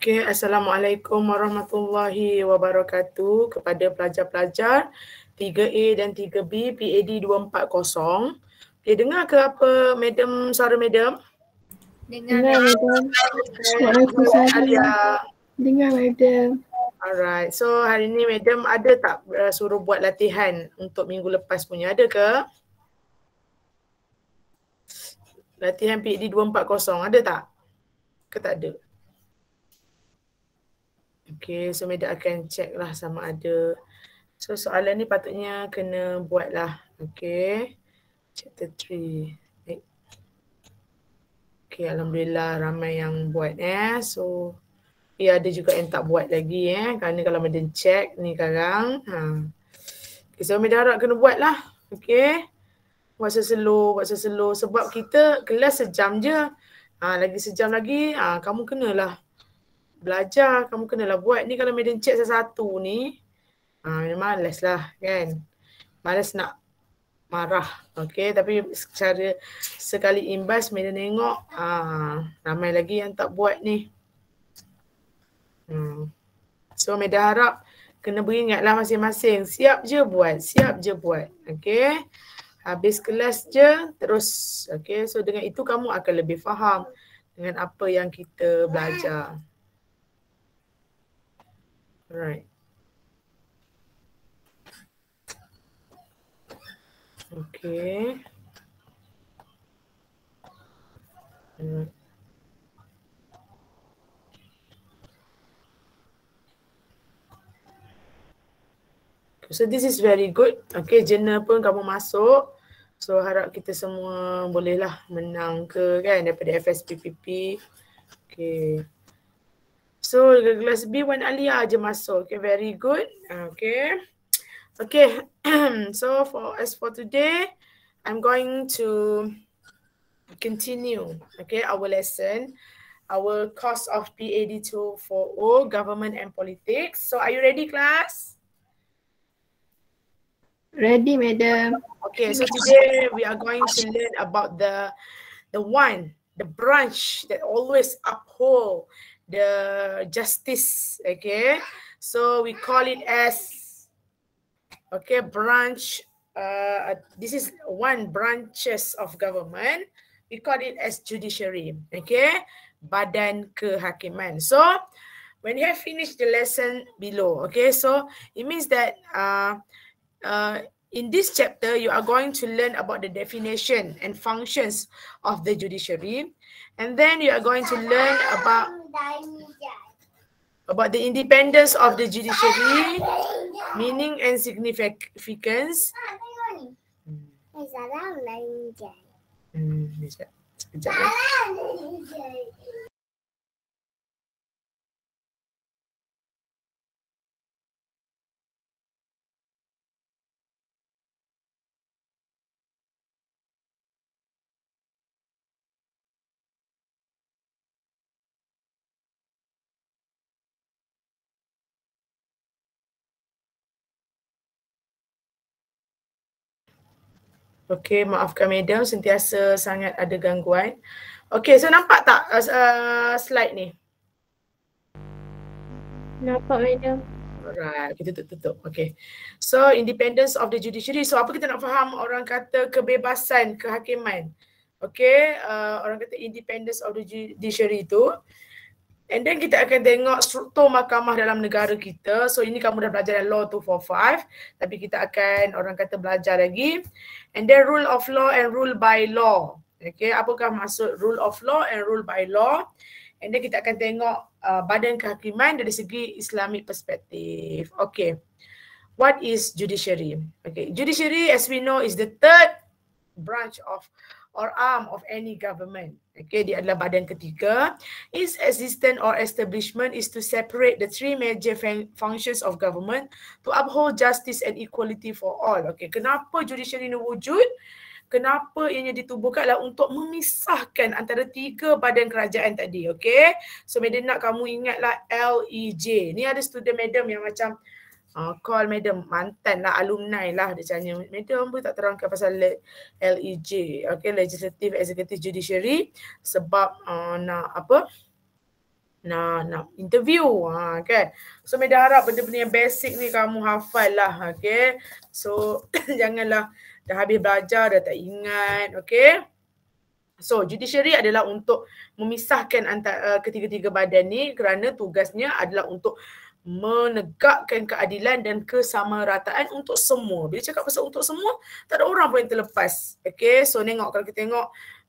Okay, Assalamualaikum warahmatullahi wabarakatuh kepada pelajar-pelajar 3A dan 3B PAD 240. Okay, dengar ke apa madam, suara madam? Dengar, dengar madam. Dengar madam. Alright, so hari ni madam ada tak uh, suruh buat latihan untuk minggu lepas punya, ada ke? Latihan PAD 240, ada tak? Ke tak ada? Okay, so Meda akan check lah sama ada. So soalan ni patutnya kena buat lah. Okay. Chapter 3. Okay, Alhamdulillah ramai yang buat eh. So, ya eh, ada juga yang tak buat lagi eh. Kerana kalau Meda check ni sekarang. Ha. Okay, so Meda harap kena buat lah. Okay. Buat seselur, buat seselur. Sebab kita kelas sejam je. Ha, lagi sejam lagi, ha, kamu kenalah belajar kamu kenalah buat ni kalau madam cek satu ni ha, malas lah kan malas nak marah okey tapi secara sekali imbas madam tengok ha, ramai lagi yang tak buat ni hmm. so madam harap kena beringat lah masing-masing siap je buat siap je buat okey habis kelas je terus okey so dengan itu kamu akan lebih faham dengan apa yang kita belajar hmm. Right. Okay. Okay. So this is very good. Okay, jurnal pun kamu masuk. So harap kita semua bolehlah menang ke kan daripada FSPPP. Okay. So class B one Alia je masuk. Okay, very good. Okay. Okay. so for as for today, I'm going to continue okay our lesson our course of PAD 240 government and politics so are you ready class ready madam okay so today we are going to learn about the the one the branch that always uphold the justice okay so we call it as okay branch uh, this is one branches of government we call it as judiciary okay badan kehakiman so when you have finished the lesson below okay so it means that uh, uh, in this chapter you are going to learn about the definition and functions of the judiciary and then you are going to learn about about the independence of the judiciary, meaning and significance. Mm, Okay, maafkan medium sentiasa sangat ada gangguan. Okay, so nampak tak uh, uh, slide ni? Nampak medium. Alright, kita tutup-tutup. Okay. So, independence of the judiciary. So, apa kita nak faham orang kata kebebasan, kehakiman? Okay, uh, orang kata independence of the judiciary tu. And then kita akan tengok struktur mahkamah dalam negara kita. So ini kamu dah belajar law 245. Tapi kita akan orang kata belajar lagi. And then rule of law and rule by law. Okay, apakah maksud rule of law and rule by law? And then kita akan tengok uh, badan kehakiman dari segi Islamic perspective. Okay, what is judiciary? Okay, judiciary as we know is the third branch of or arm of any government. Okay, dia adalah badan ketiga. Its existence or establishment is to separate the three major functions of government to uphold justice and equality for all. Okay, kenapa judicial ini wujud? Kenapa ianya ditubuhkan adalah untuk memisahkan antara tiga badan kerajaan tadi. Okay, so madam nak kamu ingatlah LEJ. Ni ada student madam yang macam uh, call madam mantan lah alumni lah dia tanya madam pun tak terangkan pasal le- LEJ okay legislative executive judiciary sebab uh, nak apa nak nak interview ha, kan so madam harap benda-benda yang basic ni kamu hafal lah okay so janganlah dah habis belajar dah tak ingat okay So judiciary adalah untuk memisahkan antara uh, eh, ketiga-tiga badan ni kerana tugasnya adalah untuk menegakkan keadilan dan kesamarataan untuk semua. Bila cakap pasal untuk semua, tak ada orang pun yang terlepas. Okay, so tengok kalau kita tengok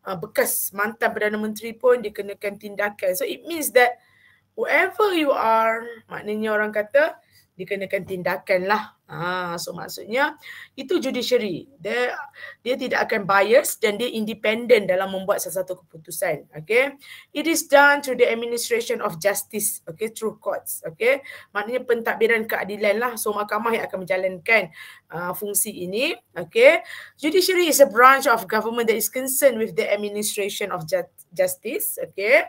uh, bekas mantan Perdana Menteri pun dikenakan tindakan. So it means that whoever you are, maknanya orang kata dikenakan tindakan lah Ah, so maksudnya itu judiciary. Dia dia tidak akan bias dan dia independen dalam membuat sesuatu keputusan. Okay. It is done through the administration of justice. Okay, through courts. Okay. Maknanya pentadbiran keadilan lah. So mahkamah yang akan menjalankan uh, fungsi ini. Okay. Judiciary is a branch of government that is concerned with the administration of justice. Justice, okay.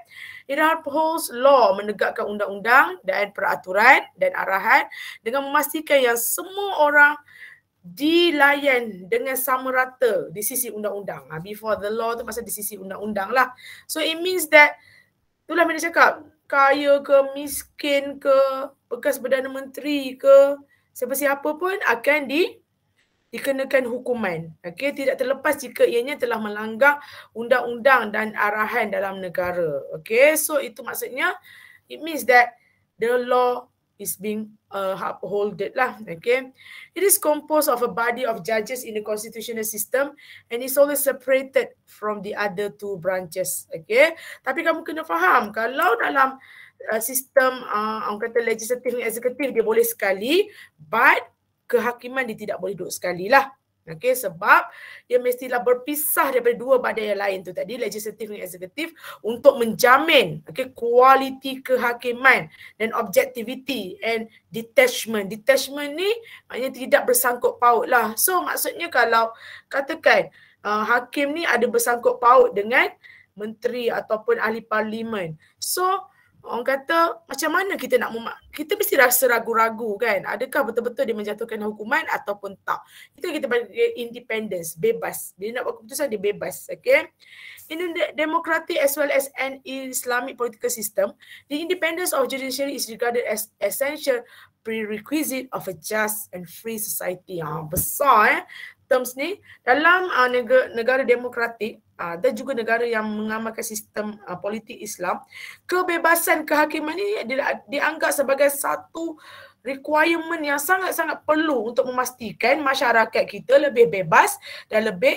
It upholds law, menegakkan undang-undang dan peraturan dan arahan dengan memastikan yang semua semua orang dilayan dengan sama rata di sisi undang-undang. Ah, before the law tu maksudnya di sisi undang-undang lah. So it means that, itulah bila cakap, kaya ke, miskin ke, bekas Perdana Menteri ke, siapa-siapa pun akan di dikenakan hukuman. Okay, tidak terlepas jika ianya telah melanggar undang-undang dan arahan dalam negara. Okay, so itu maksudnya it means that the law is being uh, upholded lah. Okay, it is composed of a body of judges in the constitutional system, and is always separated from the other two branches. Okay, tapi kamu kena faham kalau dalam uh, sistem uh, orang kata legislatif dan eksekutif dia boleh sekali, but kehakiman dia tidak boleh duduk sekali lah. Okay, sebab dia mestilah berpisah daripada dua badan yang lain tu tadi legislatif dan eksekutif untuk menjamin okay kualiti kehakiman dan objektiviti and detachment. Detachment ni maknanya tidak bersangkut paut lah. So maksudnya kalau katakan uh, hakim ni ada bersangkut paut dengan menteri ataupun ahli parlimen. So orang kata macam mana kita nak memak kita mesti rasa ragu-ragu kan adakah betul-betul dia menjatuhkan hukuman ataupun tak itu kita panggil independence bebas dia nak buat keputusan dia bebas okay in the democratic as well as an islamic political system the independence of judiciary is regarded as essential prerequisite of a just and free society. yang ha, besar eh terms ni dalam uh, ah, negara, negara demokratik uh, dan juga negara yang mengamalkan sistem uh, politik Islam kebebasan kehakiman ini di, dianggap sebagai satu requirement yang sangat-sangat perlu untuk memastikan masyarakat kita lebih bebas dan lebih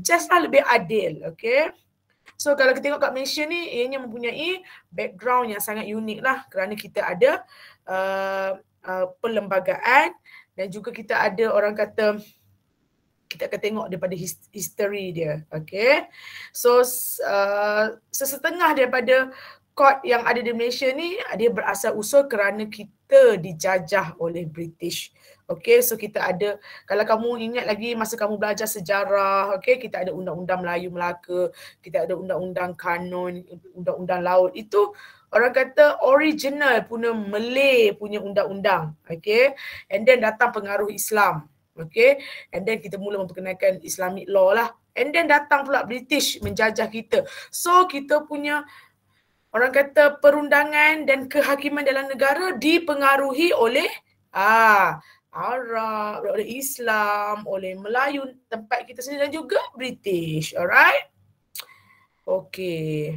just lah lebih adil okay so kalau kita tengok kat Malaysia ni ianya mempunyai background yang sangat unik lah kerana kita ada uh, uh, perlembagaan dan juga kita ada orang kata uh, kita akan tengok daripada history dia. Okay. So uh, sesetengah daripada court yang ada di Malaysia ni dia berasal usul kerana kita dijajah oleh British. Okay, so kita ada, kalau kamu ingat lagi masa kamu belajar sejarah, okay, kita ada undang-undang Melayu Melaka, kita ada undang-undang Kanon, undang-undang laut, itu orang kata original punya Malay punya undang-undang, okay, and then datang pengaruh Islam, Okay, and then kita mula memperkenalkan Islamic law lah. And then datang pula British menjajah kita. So kita punya orang kata perundangan dan kehakiman dalam negara dipengaruhi oleh ah Arab, oleh Islam, oleh Melayu tempat kita sendiri dan juga British. Alright? Okay.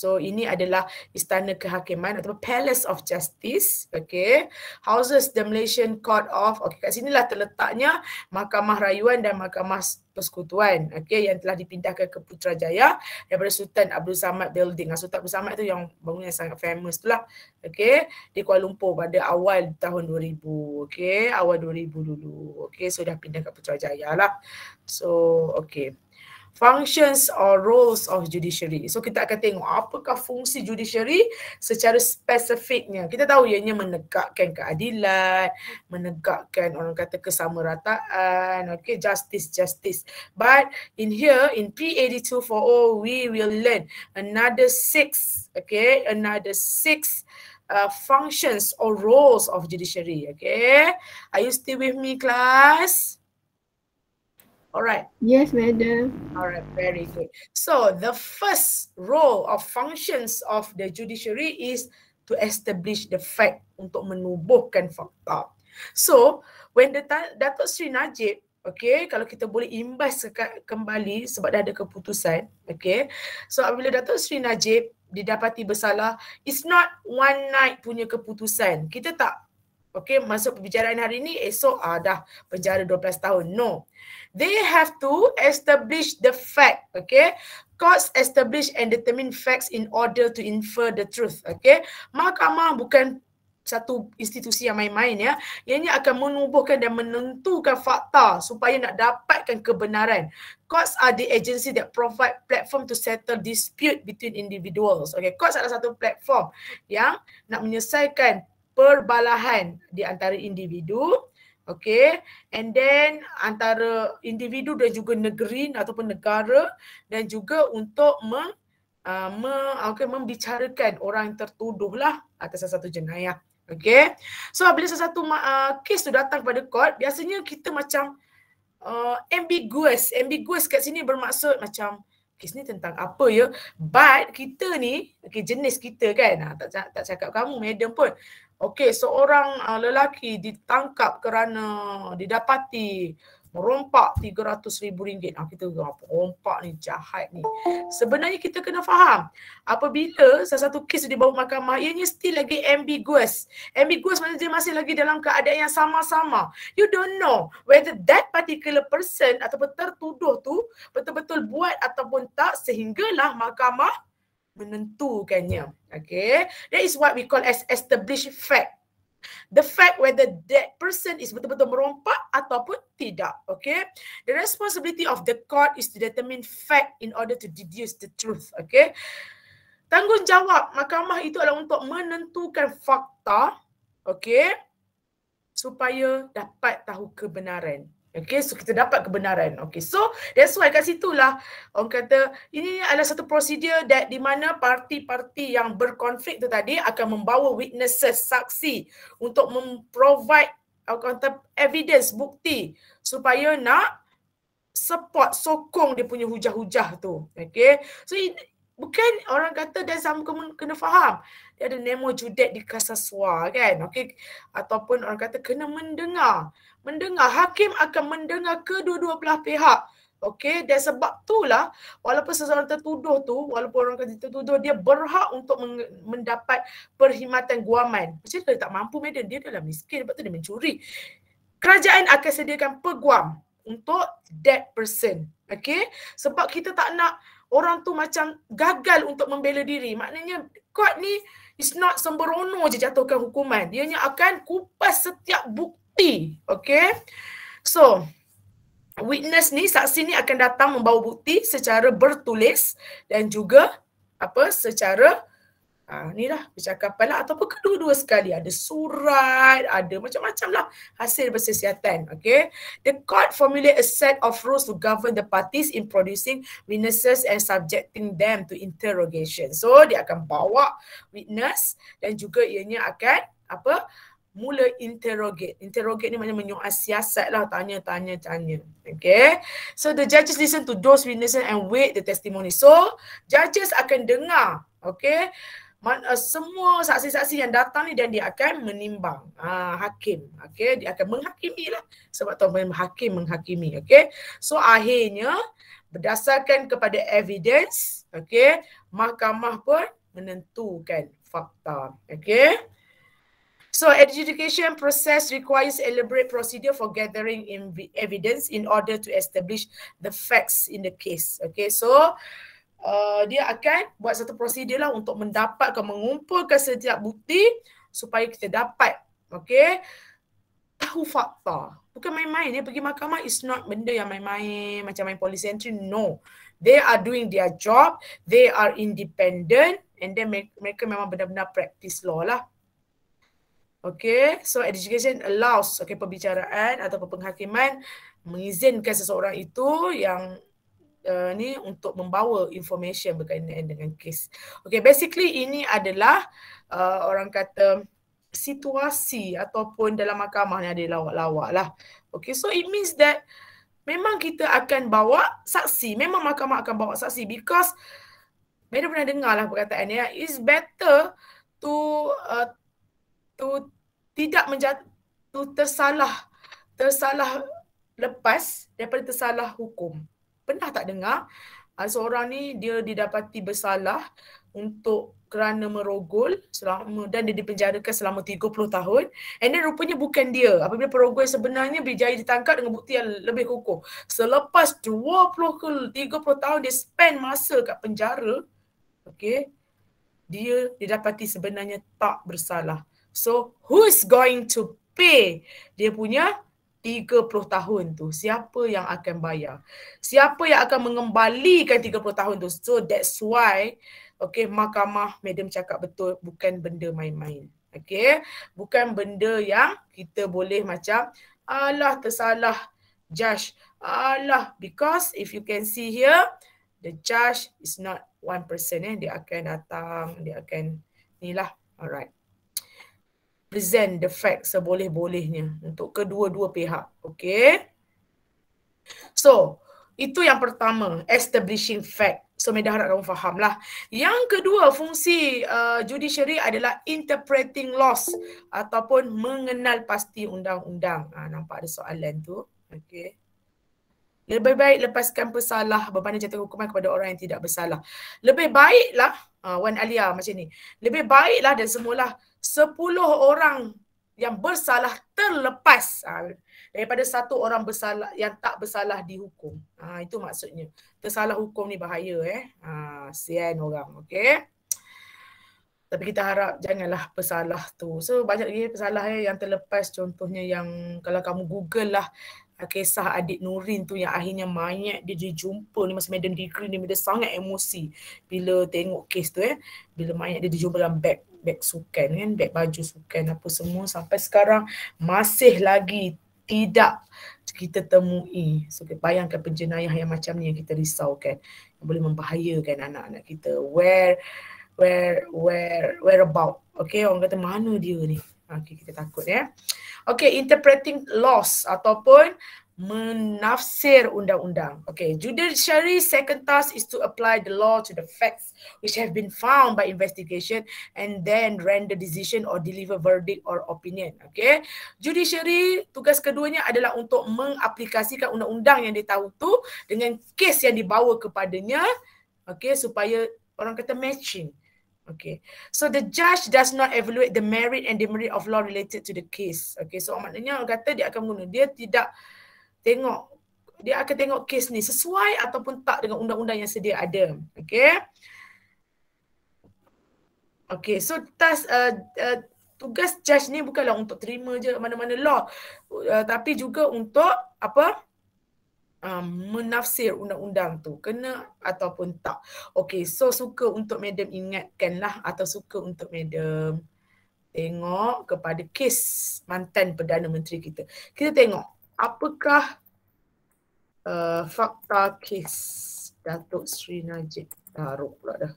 So ini adalah istana kehakiman atau Palace of Justice, okay? Houses the Malaysian Court of, okay? Kat sinilah terletaknya Mahkamah Rayuan dan Mahkamah Persekutuan, okay? Yang telah dipindahkan ke Putrajaya daripada Sultan Abdul Samad Building. Ah, Sultan Abdul Samad tu yang bangunan yang sangat famous tu lah, okay? Di Kuala Lumpur pada awal tahun 2000, okay? Awal 2000 dulu, okay? So dah pindah ke Putrajaya lah. So, okay functions or roles of judiciary. So kita akan tengok apakah fungsi judiciary secara spesifiknya. Kita tahu ianya menegakkan keadilan, menegakkan orang kata kesamarataan, okay, justice, justice. But in here, in p all oh, we will learn another six, okay, another six Uh, functions or roles of judiciary okay are you still with me class All right. Yes, madam. All right, very good. So the first role of functions of the judiciary is to establish the fact untuk menubuhkan fakta. So when the Datuk Sri Najib Okay, kalau kita boleh imbas kembali sebab dah ada keputusan. Okay, so apabila Datuk Sri Najib didapati bersalah, it's not one night punya keputusan. Kita tak okay, masuk perbicaraan hari ini, esok ah, dah penjara 12 tahun. No. They have to establish the fact, okay? Courts establish and determine facts in order to infer the truth, okay? Mahkamah bukan satu institusi yang main-main ya. Ianya akan menubuhkan dan menentukan fakta supaya nak dapatkan kebenaran. Courts are the agency that provide platform to settle dispute between individuals. Okay, courts adalah satu platform yang nak menyelesaikan perbalahan di antara individu okay and then antara individu dan juga negeri ataupun negara dan juga untuk meng uh, me, okay, membicarakan orang yang tertuduh lah atas satu jenayah okay so apabila sesuatu uh, kes tu datang kepada court biasanya kita macam uh, ambiguous ambiguous kat sini bermaksud macam kes ni tentang apa ya but kita ni okay, jenis kita kan ah, tak tak cakap kamu madam pun Okey, seorang uh, lelaki ditangkap kerana didapati merompak RM300,000. Ah, kita kata, rompak ni jahat ni. Sebenarnya kita kena faham apabila salah satu kes di bawah mahkamah, ianya still lagi ambiguous. Ambiguous maksudnya dia masih lagi dalam keadaan yang sama-sama. You don't know whether that particular person ataupun tertuduh tu betul-betul buat ataupun tak sehinggalah mahkamah menentukannya. Okay. That is what we call as established fact. The fact whether that person is betul-betul merompak ataupun tidak. Okay. The responsibility of the court is to determine fact in order to deduce the truth. Okay. Tanggungjawab mahkamah itu adalah untuk menentukan fakta. Okay. Supaya dapat tahu kebenaran. Okay, so kita dapat kebenaran. Okay, so that's why kat situlah orang kata ini adalah satu prosedur that di mana parti-parti yang berkonflik tu tadi akan membawa witnesses, saksi untuk memprovide orang kata evidence, bukti supaya nak support, sokong dia punya hujah-hujah tu. Okay, so it, bukan orang kata dan sama kena, kena faham. Dia ada nemo judek di kasaswa kan. Okay, ataupun orang kata kena mendengar mendengar hakim akan mendengar kedua-dua belah pihak Okey, dan sebab itulah walaupun seseorang tertuduh tu, walaupun orang kata tertuduh, dia berhak untuk mendapat perkhidmatan guaman. Macam dia tak mampu, Madam. Dia dalam miskin, sebab tu dia mencuri. Kerajaan akan sediakan peguam untuk that person. Okey, sebab kita tak nak orang tu macam gagal untuk membela diri. Maknanya kot ni is not sembrono je jatuhkan hukuman. Dia hanya akan kupas setiap bukti T. Okay. So, witness ni, saksi ni akan datang membawa bukti secara bertulis dan juga apa secara ha, ni lah percakapan lah ataupun kedua-dua sekali ada surat ada macam-macam lah hasil persiasatan okay the court formulate a set of rules to govern the parties in producing witnesses and subjecting them to interrogation so dia akan bawa witness dan juga ianya akan apa uh, mula interrogate. Interrogate ni macam menyoal siasat lah, tanya, tanya, tanya. Okay. So the judges listen to those witnesses and wait the testimony. So judges akan dengar. Okay. Man, uh, semua saksi-saksi yang datang ni dan dia akan menimbang uh, hakim. Okay. Dia akan menghakimi lah. Sebab tu hakim menghakimi. Okay. So akhirnya berdasarkan kepada evidence. Okay. Mahkamah pun menentukan fakta. Okay. So adjudication process requires elaborate procedure for gathering in evidence in order to establish the facts in the case. Okay, so uh, dia akan buat satu prosedur lah untuk mendapatkan, mengumpulkan setiap bukti supaya kita dapat, okay, tahu fakta. Bukan main-main, dia pergi mahkamah is not benda yang main-main macam main polis entry, no. They are doing their job, they are independent and then mereka memang benar-benar practice law lah. Okay, so education allows okay perbicaraan atau penghakiman mengizinkan seseorang itu yang uh, ni untuk membawa information berkaitan dengan kes. Okay, basically ini adalah uh, orang kata situasi ataupun dalam mahkamah ni ada lawak-lawak lah. Okay, so it means that memang kita akan bawa saksi. Memang mahkamah akan bawa saksi because Mereka pernah dengar lah perkataan ni. It's better to uh, tu tidak menjatuh tersalah tersalah lepas daripada tersalah hukum. Pernah tak dengar uh, seorang ni dia didapati bersalah untuk kerana merogol selama dan dia dipenjarakan selama 30 tahun and then rupanya bukan dia apabila perogol sebenarnya berjaya ditangkap dengan bukti yang lebih kukuh selepas 20 ke 30 tahun dia spend masa kat penjara okey dia didapati sebenarnya tak bersalah So who's going to pay dia punya 30 tahun tu? Siapa yang akan bayar? Siapa yang akan mengembalikan 30 tahun tu? So that's why okay mahkamah madam cakap betul bukan benda main-main. Okay, bukan benda yang kita boleh macam alah tersalah judge. Alah because if you can see here the judge is not one person eh dia akan datang dia akan ni lah. alright present the facts seboleh-bolehnya untuk kedua-dua pihak. Okay? So, itu yang pertama, establishing fact. So, Medah harap kamu faham lah. Yang kedua, fungsi uh, judiciary adalah interpreting laws ataupun mengenal pasti undang-undang. Ha, nampak ada soalan tu. Okay. Lebih baik lepaskan pesalah beban jatuh hukuman kepada orang yang tidak bersalah. Lebih baiklah, uh, Wan Alia macam ni. Lebih baiklah dan semualah sepuluh orang yang bersalah terlepas ha, daripada satu orang bersalah yang tak bersalah dihukum. Ha, itu maksudnya. Tersalah hukum ni bahaya eh. Ha, sian orang. Okay. Tapi kita harap janganlah bersalah tu. So banyak lagi pesalah eh, yang terlepas contohnya yang kalau kamu google lah ha, kisah adik Nurin tu yang akhirnya mayat dia dijumpa ni masa medan degree ni dia sangat emosi bila tengok kes tu eh. Bila mayat dia dijumpa dalam beg beg sukan kan beg baju sukan apa semua sampai sekarang masih lagi tidak kita temui so bayangkan penjenayah yang macam ni yang kita risaukan yang boleh membahayakan anak-anak kita where where where where about okay orang kata mana dia ni okay, kita takut ya okay interpreting loss ataupun menafsir undang-undang. Okay, judiciary second task is to apply the law to the facts which have been found by investigation and then render decision or deliver verdict or opinion. Okay, judiciary tugas keduanya adalah untuk mengaplikasikan undang-undang yang ditahu tu dengan kes yang dibawa kepadanya. Okay, supaya orang kata matching. Okay. So the judge does not evaluate the merit and demerit of law related to the case. Okay. So maknanya orang kata dia akan guna. Dia tidak tengok dia akan tengok kes ni sesuai ataupun tak dengan undang-undang yang sedia ada. Okay. Okay, so task, uh, eh, uh, eh, tugas judge ni bukanlah untuk terima je mana-mana law. Uh, tapi juga untuk apa? Um, menafsir undang-undang tu. Kena ataupun tak. Okay, so suka untuk madam ingatkanlah atau suka untuk madam tengok kepada kes mantan Perdana Menteri kita. Kita tengok apakah uh, fakta kes Datuk Sri Najib Taruk pula dah.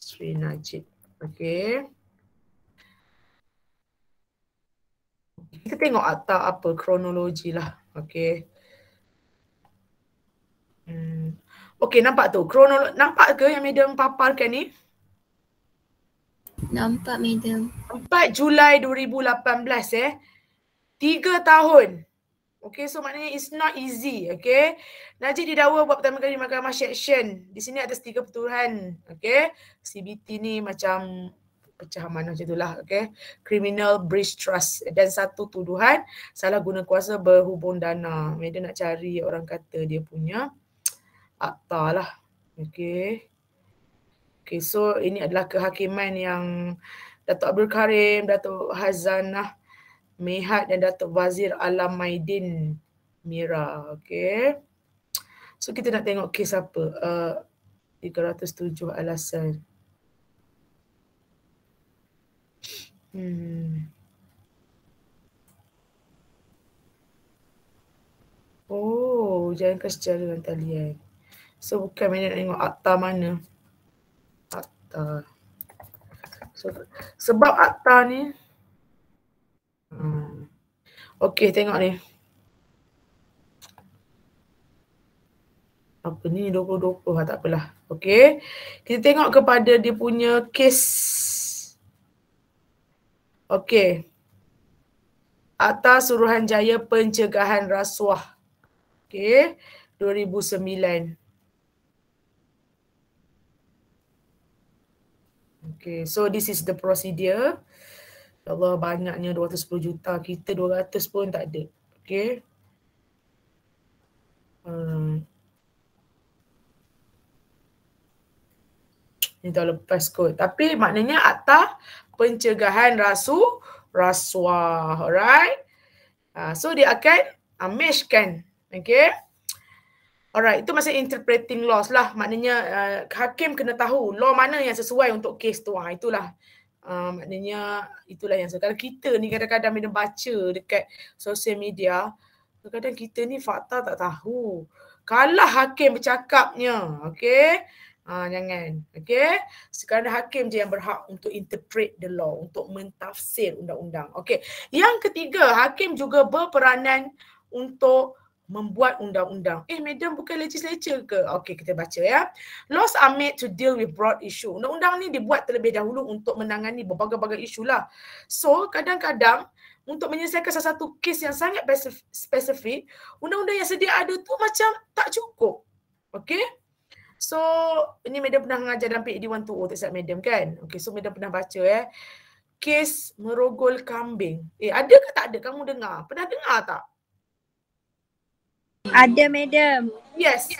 Sri Najib. okay. Kita tengok akta apa kronologi lah. okay. Hmm. Okey nampak tu. kronologi nampak ke yang medium paparkan ni? Nampak media. 4 Julai 2018 eh. Tiga tahun Okay, so maknanya it's not easy. Okay. Najib didawa buat pertama kali mahkamah section. Di sini ada tiga pertuduhan. Okay. CBT ni macam pecah mana macam itulah. Okay. Criminal breach trust. Dan satu tuduhan salah guna kuasa berhubung dana. Mereka nak cari orang kata dia punya akta lah. Okay. Okay, so ini adalah kehakiman yang datuk Abdul Karim, datuk Hazanah Mihat dan Datuk Wazir Alam Maidin Mira. Okay. So kita nak tengok kes apa. Uh, 307 alasan. Hmm. Oh, jangan ke secara dengan talian. So bukan main nak tengok akta mana. Akta. So, sebab akta ni Hmm. Okey, tengok ni. Apa ni 2020 lah, tak apalah. Okey. Kita tengok kepada dia punya kes. Okey. Atas suruhan Jaya Pencegahan Rasuah. Okey. 2009. Okay, so this is the procedure. Ya Allah banyaknya 210 juta, kita 200 pun tak ada. Okay. Hmm. Ini dah lepas kot. Tapi maknanya akta pencegahan rasu, rasuah. Alright. Uh, so dia akan uh, meshkan. Okay. Alright, itu masa interpreting laws lah. Maknanya uh, hakim kena tahu law mana yang sesuai untuk kes tu. Ha, itulah Uh, maknanya itulah yang sekarang kita ni kadang-kadang bila baca dekat sosial media, kadang-kadang kita ni fakta tak tahu. Kalah hakim bercakapnya, okey? Uh, jangan, okey? Sekarang hakim je yang berhak untuk interpret the law, untuk mentafsir undang-undang. Okey. Yang ketiga, hakim juga berperanan untuk membuat undang-undang. Eh, madam bukan legislature ke? Okey, kita baca ya. Laws are made to deal with broad issue. Undang-undang ni dibuat terlebih dahulu untuk menangani berbagai-bagai isu lah. So, kadang-kadang untuk menyelesaikan salah satu kes yang sangat spesifik, undang-undang yang sedia ada tu macam tak cukup. Okey? So, ini madam pernah mengajar dalam PhD e 120, tak silap madam kan? Okey, so madam pernah baca ya. Eh. Kes merogol kambing. Eh, ada ke tak ada? Kamu dengar. Pernah dengar tak? Ada madam. Yes.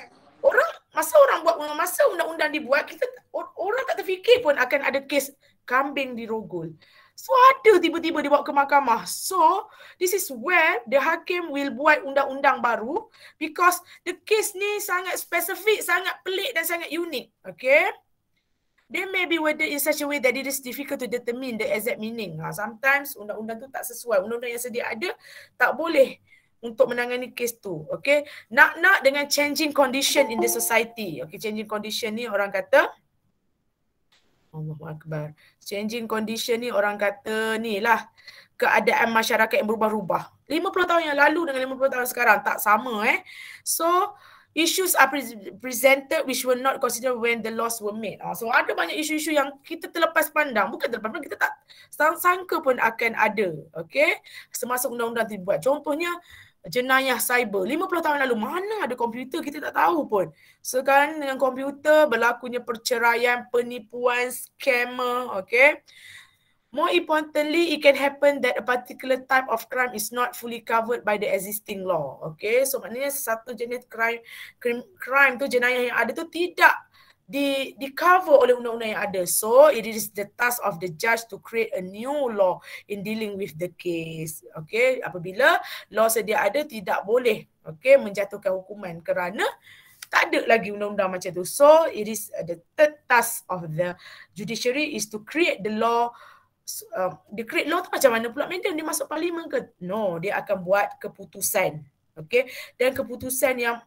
Orang masa orang buat masa undang-undang dibuat kita orang tak terfikir pun akan ada kes kambing dirogol. So ada tiba-tiba dibawa ke mahkamah. So this is where the hakim will buat undang-undang baru because the case ni sangat spesifik, sangat pelik dan sangat unik. Okay. They may be worded in such a way that it is difficult to determine the exact meaning. Ha, sometimes undang-undang tu tak sesuai. Undang-undang yang sedia ada tak boleh untuk menangani kes tu. Okay. Nak-nak dengan changing condition in the society. Okay. Changing condition ni orang kata. Allahu Akbar. Changing condition ni orang kata ni lah. Keadaan masyarakat yang berubah-ubah. 50 tahun yang lalu dengan 50 tahun sekarang. Tak sama eh. So, issues are pre- presented which were not considered when the laws were made. Ah, so ada banyak isu-isu yang kita terlepas pandang. Bukan terlepas pandang, kita tak sangka pun akan ada. Okay. Semasa undang-undang dibuat. Contohnya, jenayah cyber. 50 tahun lalu mana ada komputer kita tak tahu pun. Sekarang dengan komputer berlakunya perceraian, penipuan, scammer, okay. More importantly, it can happen that a particular type of crime is not fully covered by the existing law. Okay, so maknanya satu jenis crime, crime, crime tu jenayah yang ada tu tidak di di cover oleh undang-undang yang ada. So it is the task of the judge to create a new law in dealing with the case. Okay, apabila law sedia ada tidak boleh okay menjatuhkan hukuman kerana tak ada lagi undang-undang macam tu. So it is the third task of the judiciary is to create the law. The um, dia create law tu macam mana pula Madam dia masuk parlimen ke? No, dia akan buat keputusan. Okay. Dan keputusan yang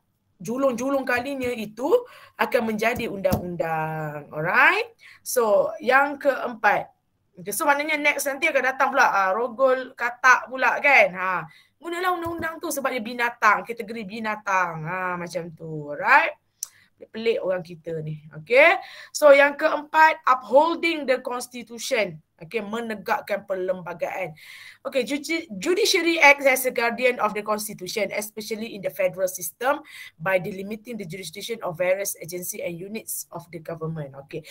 julung-julung kalinya itu akan menjadi undang-undang. Alright. So yang keempat. Okay, so maknanya next nanti akan datang pula ha, rogol katak pula kan. Ha. Gunalah undang-undang tu sebab dia binatang. Kategori binatang. Ha, macam tu. Alright pelik orang kita ni. Okay. So yang keempat, upholding the constitution okay menegakkan perlembagaan okay judiciary acts as a guardian of the constitution especially in the federal system by delimiting the jurisdiction of various agency and units of the government okay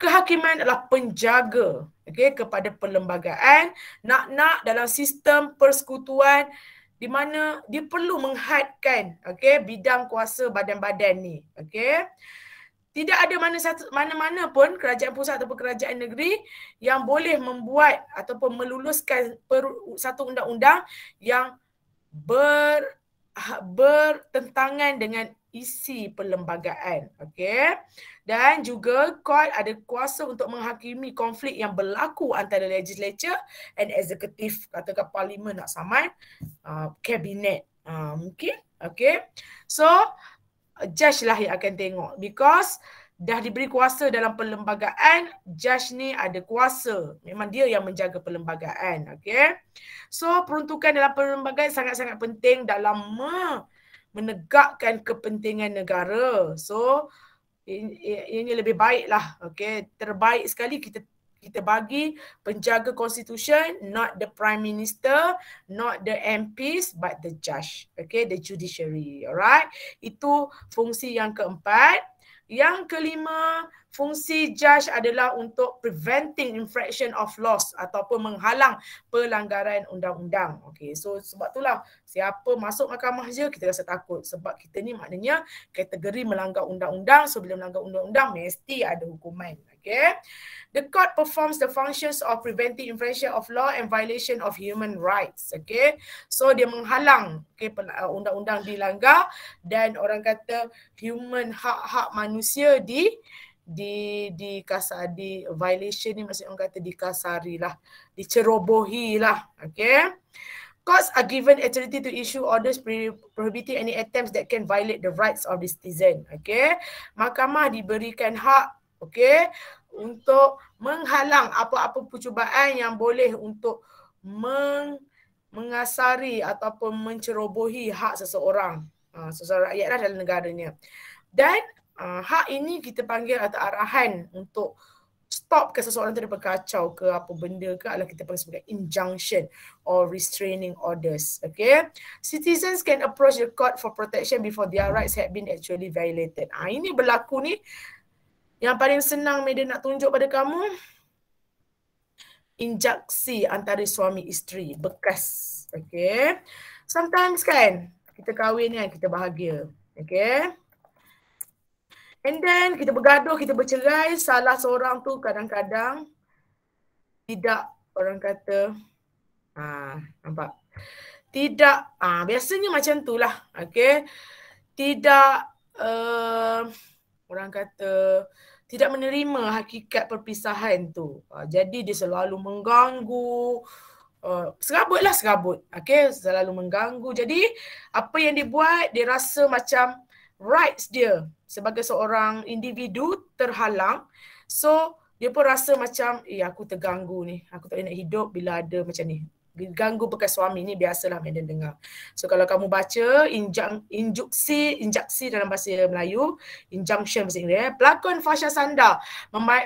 kehakiman adalah penjaga okay kepada perlembagaan nak-nak dalam sistem persekutuan di mana dia perlu menghadkan okay bidang kuasa badan-badan ni okay tidak ada mana satu mana-mana pun kerajaan pusat ataupun kerajaan negeri yang boleh membuat ataupun meluluskan per, satu undang-undang yang ber ha, bertentangan dengan isi perlembagaan. Okay, Dan juga court ada kuasa untuk menghakimi konflik yang berlaku antara legislature and eksekutif katakan parlimen nak saman uh, kabinet. Uh, mungkin. Okay, So judge lah yang akan tengok because dah diberi kuasa dalam perlembagaan judge ni ada kuasa memang dia yang menjaga perlembagaan okey so peruntukan dalam perlembagaan sangat-sangat penting dalam menegakkan kepentingan negara so ini lebih baiklah okey terbaik sekali kita kita bagi penjaga konstitusyen not the prime minister not the MPs but the judge okay the judiciary alright itu fungsi yang keempat yang kelima fungsi judge adalah untuk preventing infraction of laws ataupun menghalang pelanggaran undang-undang okay so sebab itulah siapa masuk mahkamah je kita rasa takut sebab kita ni maknanya kategori melanggar undang-undang so melanggar undang-undang mesti ada hukuman Okay. The court performs the functions of preventing infringement of law and violation of human rights. Okay. So dia menghalang okay, uh, undang-undang dilanggar dan orang kata human hak-hak manusia di di di kasar di violation ni maksud orang kata dikasari lah dicerobohi lah okay courts are given authority to issue orders prohibiting any attempts that can violate the rights of the citizen okay mahkamah diberikan hak okey untuk menghalang apa-apa percubaan yang boleh untuk meng, mengasari ataupun mencerobohi hak seseorang uh, seseorang rakyatlah dalam negaranya dan uh, hak ini kita panggil atau arahan untuk stop ke seseorang tadi berkacau ke apa benda ke adalah kita panggil sebagai injunction or restraining orders. Okay. Citizens can approach the court for protection before their rights have been actually violated. Ah ha, ini berlaku ni yang paling senang media nak tunjuk pada kamu injaksi antara suami isteri bekas. Okay. Sometimes kan kita kahwin kan kita bahagia. Okay. And then kita bergaduh, kita bercerai. Salah seorang tu kadang-kadang tidak orang kata ha, nampak tidak ah ha, biasanya macam tu lah okay tidak uh, orang kata tidak menerima hakikat perpisahan tu. Uh, jadi dia selalu mengganggu Uh, lah serabut Okay Selalu mengganggu Jadi Apa yang dia buat Dia rasa macam Rights dia Sebagai seorang individu Terhalang So Dia pun rasa macam Eh aku terganggu ni Aku tak nak hidup Bila ada macam ni ganggu bekas suami ni biasalah Madam dengar. So kalau kamu baca injang, injuksi, injaksi dalam bahasa Melayu, injunction bahasa Inggeris, eh, pelakon Fasha Sanda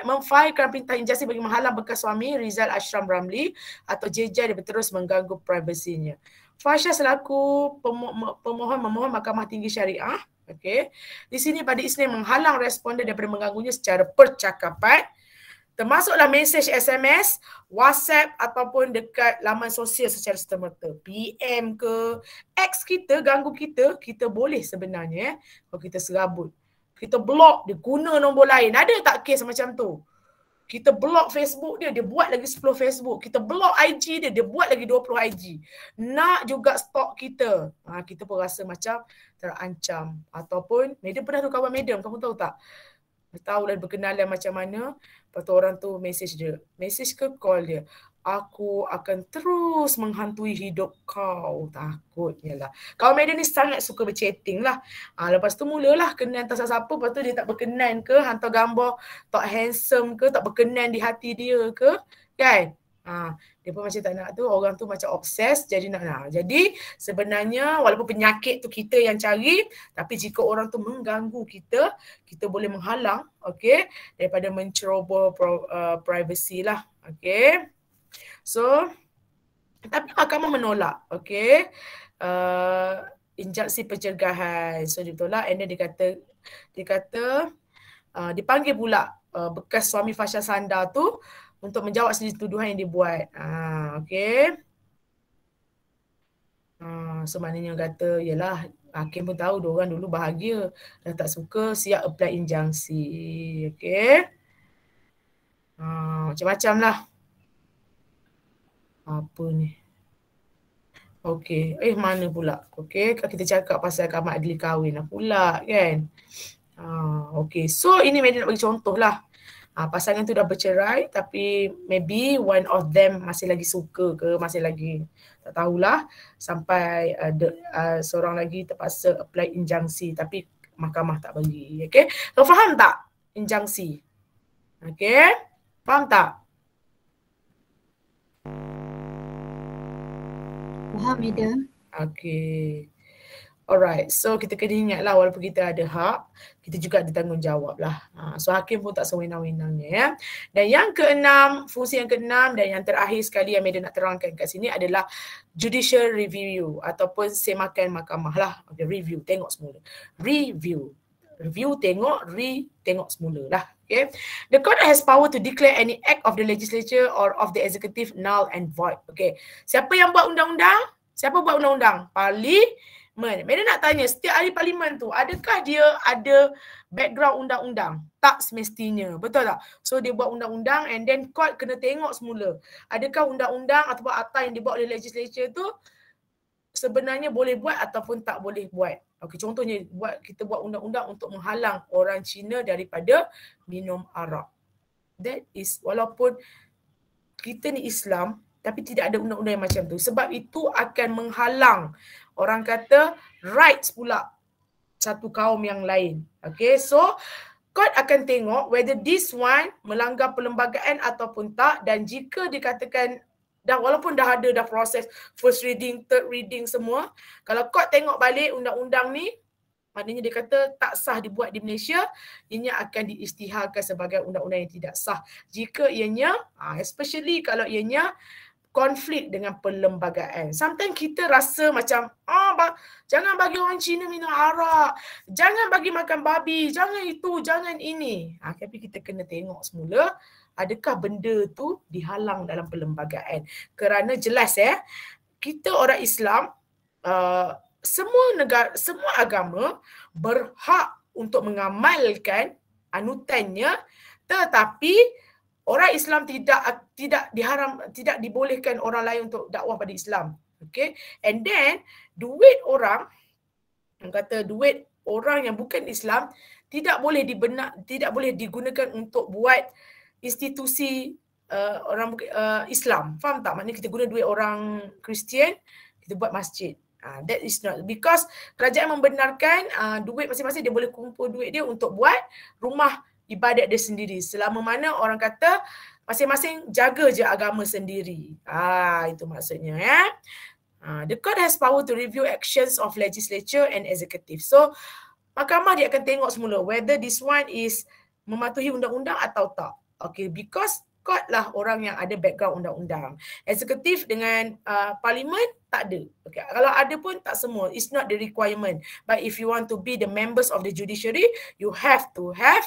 memfailkan perintah injaksi bagi menghalang bekas suami Rizal Ashram Ramli atau JJ dia terus mengganggu privasinya. Fasha selaku pemo- pemohon memohon Mahkamah Tinggi Syariah, okey. Di sini pada Isnin menghalang responden daripada mengganggunya secara percakapan termasuklah mesej SMS, WhatsApp ataupun dekat laman sosial secara serta-merta. PM ke, ex kita ganggu kita, kita boleh sebenarnya eh. Kalau kita serabut. Kita block dia guna nombor lain. Ada tak kes macam tu? Kita block Facebook dia, dia buat lagi 10 Facebook. Kita block IG dia, dia buat lagi 20 IG. Nak juga stalk kita. Ha, kita pun rasa macam terancam. Ataupun, Madam pernah tu kawan Madam, kamu tahu tak? tahu lah berkenalan macam mana. Lepas tu orang tu message dia. Message ke call dia. Aku akan terus menghantui hidup kau. Takutnya lah. Kau Madam ni sangat suka berchatting lah. Ha, lepas tu mulalah kenal tak siapa. Lepas tu dia tak berkenan ke. Hantar gambar tak handsome ke. Tak berkenan di hati dia ke. Kan? Ha, dia pun macam tak nak tu orang tu macam obses jadi nak nak jadi sebenarnya walaupun penyakit tu kita yang cari tapi jika orang tu mengganggu kita kita boleh menghalang okay? daripada menceroboh uh, privacy lah okay? so tapi mahkamah menolak okay? uh, injaksi pencegahan so ditolak and then dikata dikata uh, dipanggil pula uh, bekas suami Fasha Sanda tu uh, untuk menjawab sendiri tuduhan yang dia buat. Ha, ah, okay. Ha, ah, so maknanya kata, yelah hakim pun tahu dua orang dulu bahagia. Dah tak suka, siap apply injangsi. Okay. Ah, macam-macam lah. Apa ni? Okay. Eh, mana pula? Okay. Kita cakap pasal kamar adli kahwin lah pula kan. Ha, okay. So, ini Medina nak bagi contoh lah. Uh, pasangan tu dah bercerai tapi maybe one of them masih lagi suka ke masih lagi tak tahulah sampai uh, the, uh, seorang lagi terpaksa apply injunksi tapi mahkamah tak bagi. Okay. Kau so, faham tak injunksi? Okay. Faham tak? Faham, ya. Okay. Alright, so kita kena ingat lah walaupun kita ada hak, kita juga ada tanggungjawab lah. Ha, so hakim pun tak sewenang-wenangnya ya. Dan yang keenam, fungsi yang keenam dan yang terakhir sekali yang Medan nak terangkan kat sini adalah judicial review ataupun semakan mahkamah lah. Okay, review, tengok semula. Review. Review tengok, re tengok semula lah. Okay. The court has power to declare any act of the legislature or of the executive null and void. Okay. Siapa yang buat undang-undang? Siapa buat undang-undang? Pali. -undang? parlimen. Mereka nak tanya setiap ahli parlimen tu adakah dia ada background undang-undang? Tak semestinya. Betul tak? So dia buat undang-undang and then court kena tengok semula. Adakah undang-undang ataupun akta yang dibuat oleh legislature tu sebenarnya boleh buat ataupun tak boleh buat. Okey contohnya buat kita buat undang-undang untuk menghalang orang Cina daripada minum arak. That is walaupun kita ni Islam, tapi tidak ada undang-undang yang macam tu sebab itu akan menghalang orang kata rights pula satu kaum yang lain Okay, so court akan tengok whether this one melanggar perlembagaan ataupun tak dan jika dikatakan dan walaupun dah ada dah proses first reading third reading semua kalau court tengok balik undang-undang ni maknanya dia kata tak sah dibuat di Malaysia ianya akan diistiharkan sebagai undang-undang yang tidak sah jika ianya ah, especially kalau ianya uh, konflik dengan perlembagaan. Sometimes kita rasa macam ah ba- jangan bagi orang Cina minum arak, jangan bagi makan babi, jangan itu, jangan ini. Ha, tapi kita kena tengok semula adakah benda tu dihalang dalam perlembagaan. Kerana jelas ya, eh, kita orang Islam uh, semua negara semua agama berhak untuk mengamalkan anutannya tetapi orang Islam tidak tidak diharam tidak dibolehkan orang lain untuk dakwah pada Islam okay? and then duit orang orang kata duit orang yang bukan Islam tidak boleh dibenak tidak boleh digunakan untuk buat institusi uh, orang uh, Islam faham tak maknanya kita guna duit orang Kristian kita buat masjid Uh, that is not because kerajaan membenarkan uh, duit masing-masing dia boleh kumpul duit dia untuk buat rumah ibadat dia sendiri selama mana orang kata masing-masing jaga je agama sendiri. Ah itu maksudnya ya. Eh? the court has power to review actions of legislature and executive. So mahkamah dia akan tengok semula whether this one is mematuhi undang-undang atau tak. Okay, because court lah orang yang ada background undang-undang. Eksekutif dengan uh, parlimen tak ada. Okay, kalau ada pun tak semua. It's not the requirement. But if you want to be the members of the judiciary, you have to have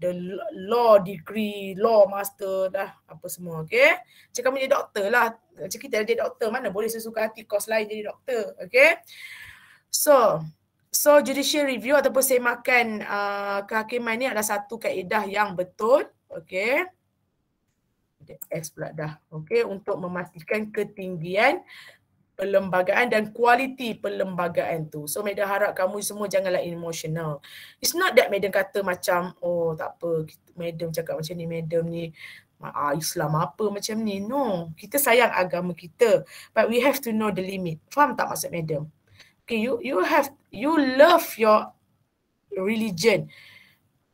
the law degree, law master dah apa semua okey. Cik kamu jadi doktor lah. Cik kita jadi doktor mana boleh sesuka hati kos lain jadi doktor okey. So So judicial review ataupun semakan uh, kehakiman ni ada satu kaedah yang betul. Okay. X pula dah. Okay. Untuk memastikan ketinggian perlembagaan dan kualiti perlembagaan tu. So Madam harap kamu semua janganlah emosional. It's not that Madam kata macam, oh tak apa, Madam cakap macam ni, Madam ni ah, Islam apa macam ni. No, kita sayang agama kita. But we have to know the limit. Faham tak maksud Madam? Okay, you you have, you love your religion.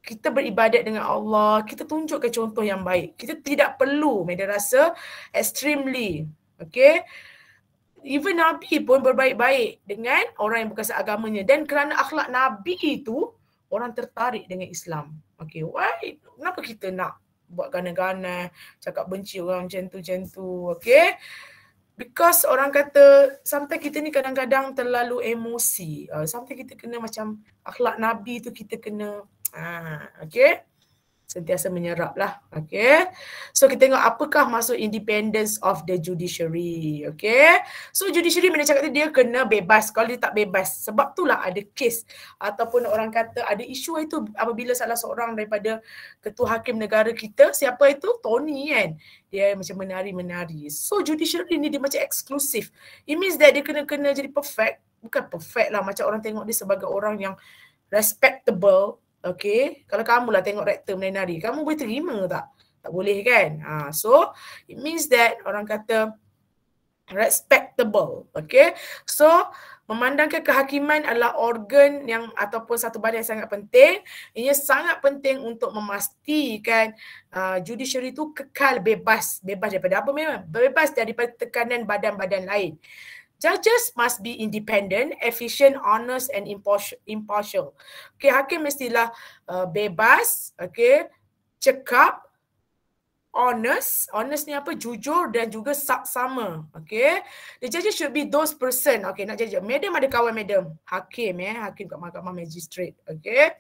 Kita beribadat dengan Allah, kita tunjukkan contoh yang baik. Kita tidak perlu, Madam rasa, extremely, okay, even Nabi pun berbaik-baik dengan orang yang bukan seagamanya dan kerana akhlak Nabi itu orang tertarik dengan Islam. Okay, why? Kenapa kita nak buat gana-gana, cakap benci orang macam tu, macam tu, okay? Because orang kata sampai kita ni kadang-kadang terlalu emosi. Uh, sampai kita kena macam akhlak Nabi tu kita kena, uh, okay? sentiasa menyerap lah. Okay. So kita tengok apakah maksud independence of the judiciary. Okay. So judiciary mana cakap tu dia kena bebas. Kalau dia tak bebas. Sebab tu lah ada kes ataupun orang kata ada isu itu apabila salah seorang daripada ketua hakim negara kita. Siapa itu? Tony kan. Dia macam menari-menari. So judiciary ni dia macam eksklusif. It means that dia kena-kena jadi perfect. Bukan perfect lah macam orang tengok dia sebagai orang yang respectable Okay, kalau kamu lah tengok rektum nari-nari, kamu boleh terima tak? Tak boleh kan? Ha, so, it means that orang kata respectable. Okay, so memandangkan kehakiman adalah organ yang ataupun satu badan yang sangat penting, ia sangat penting untuk memastikan uh, judiciary itu kekal bebas. Bebas daripada apa memang? Bebas daripada tekanan badan-badan lain. Judges must be independent, efficient, honest and impartial. Okay, hakim mestilah uh, bebas, okay, cekap, honest. Honest ni apa? Jujur dan juga saksama. Okay. The judges should be those person. Okay, nak jadi. Madam ada kawan madam. Hakim eh. Hakim kat mahkamah magistrate. Okay.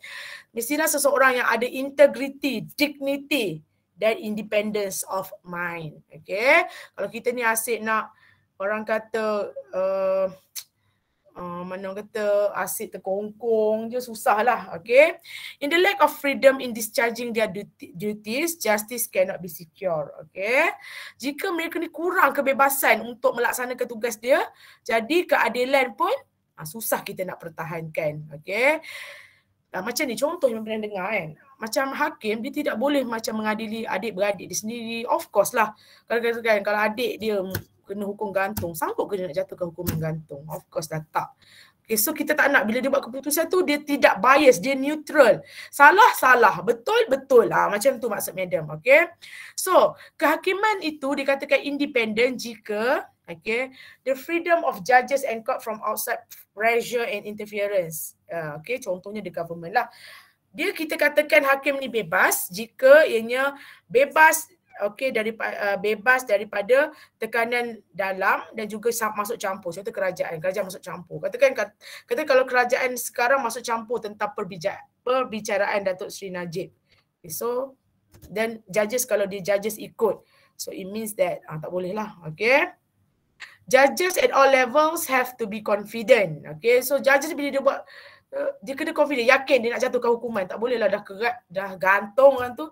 Mestilah seseorang yang ada integrity, dignity dan independence of mind. Okay. Kalau kita ni asyik nak orang kata uh, uh, mana orang kata asyik terkongkong je lah. okay in the lack of freedom in discharging their duties justice cannot be secure okay jika mereka ni kurang kebebasan untuk melaksanakan tugas dia jadi keadilan pun ah, susah kita nak pertahankan okay Nah, ah. macam ni contoh yang pernah dengar kan. Macam hakim dia tidak boleh macam mengadili adik-beradik dia sendiri. Of course lah. Kalau katakan kalau adik dia kena hukum gantung, sanggup ke dia nak jatuhkan hukuman gantung? Of course dah tak. Okay, so kita tak nak bila dia buat keputusan tu dia tidak bias, dia neutral. Salah salah, betul betul. Ah macam tu maksud madam, okey. So, kehakiman itu dikatakan independen jika Okay, the freedom of judges and court from outside pressure and interference. Uh, okay, contohnya the government lah. Dia kita katakan hakim ni bebas jika ianya bebas okay, dari uh, ah, bebas daripada tekanan dalam dan juga masuk campur contoh kerajaan kerajaan masuk campur katakan kat, kata kalau kerajaan sekarang masuk campur tentang perbija- perbicaraan Datuk sri Najib okay, so then judges kalau dia judges ikut so it means that uh, tak boleh lah okey judges at all levels have to be confident. Okay, so judges bila dia buat, eh, dia kena confident, yakin dia nak jatuhkan hukuman. Tak boleh lah, dah kerat, dah gantung orang tu.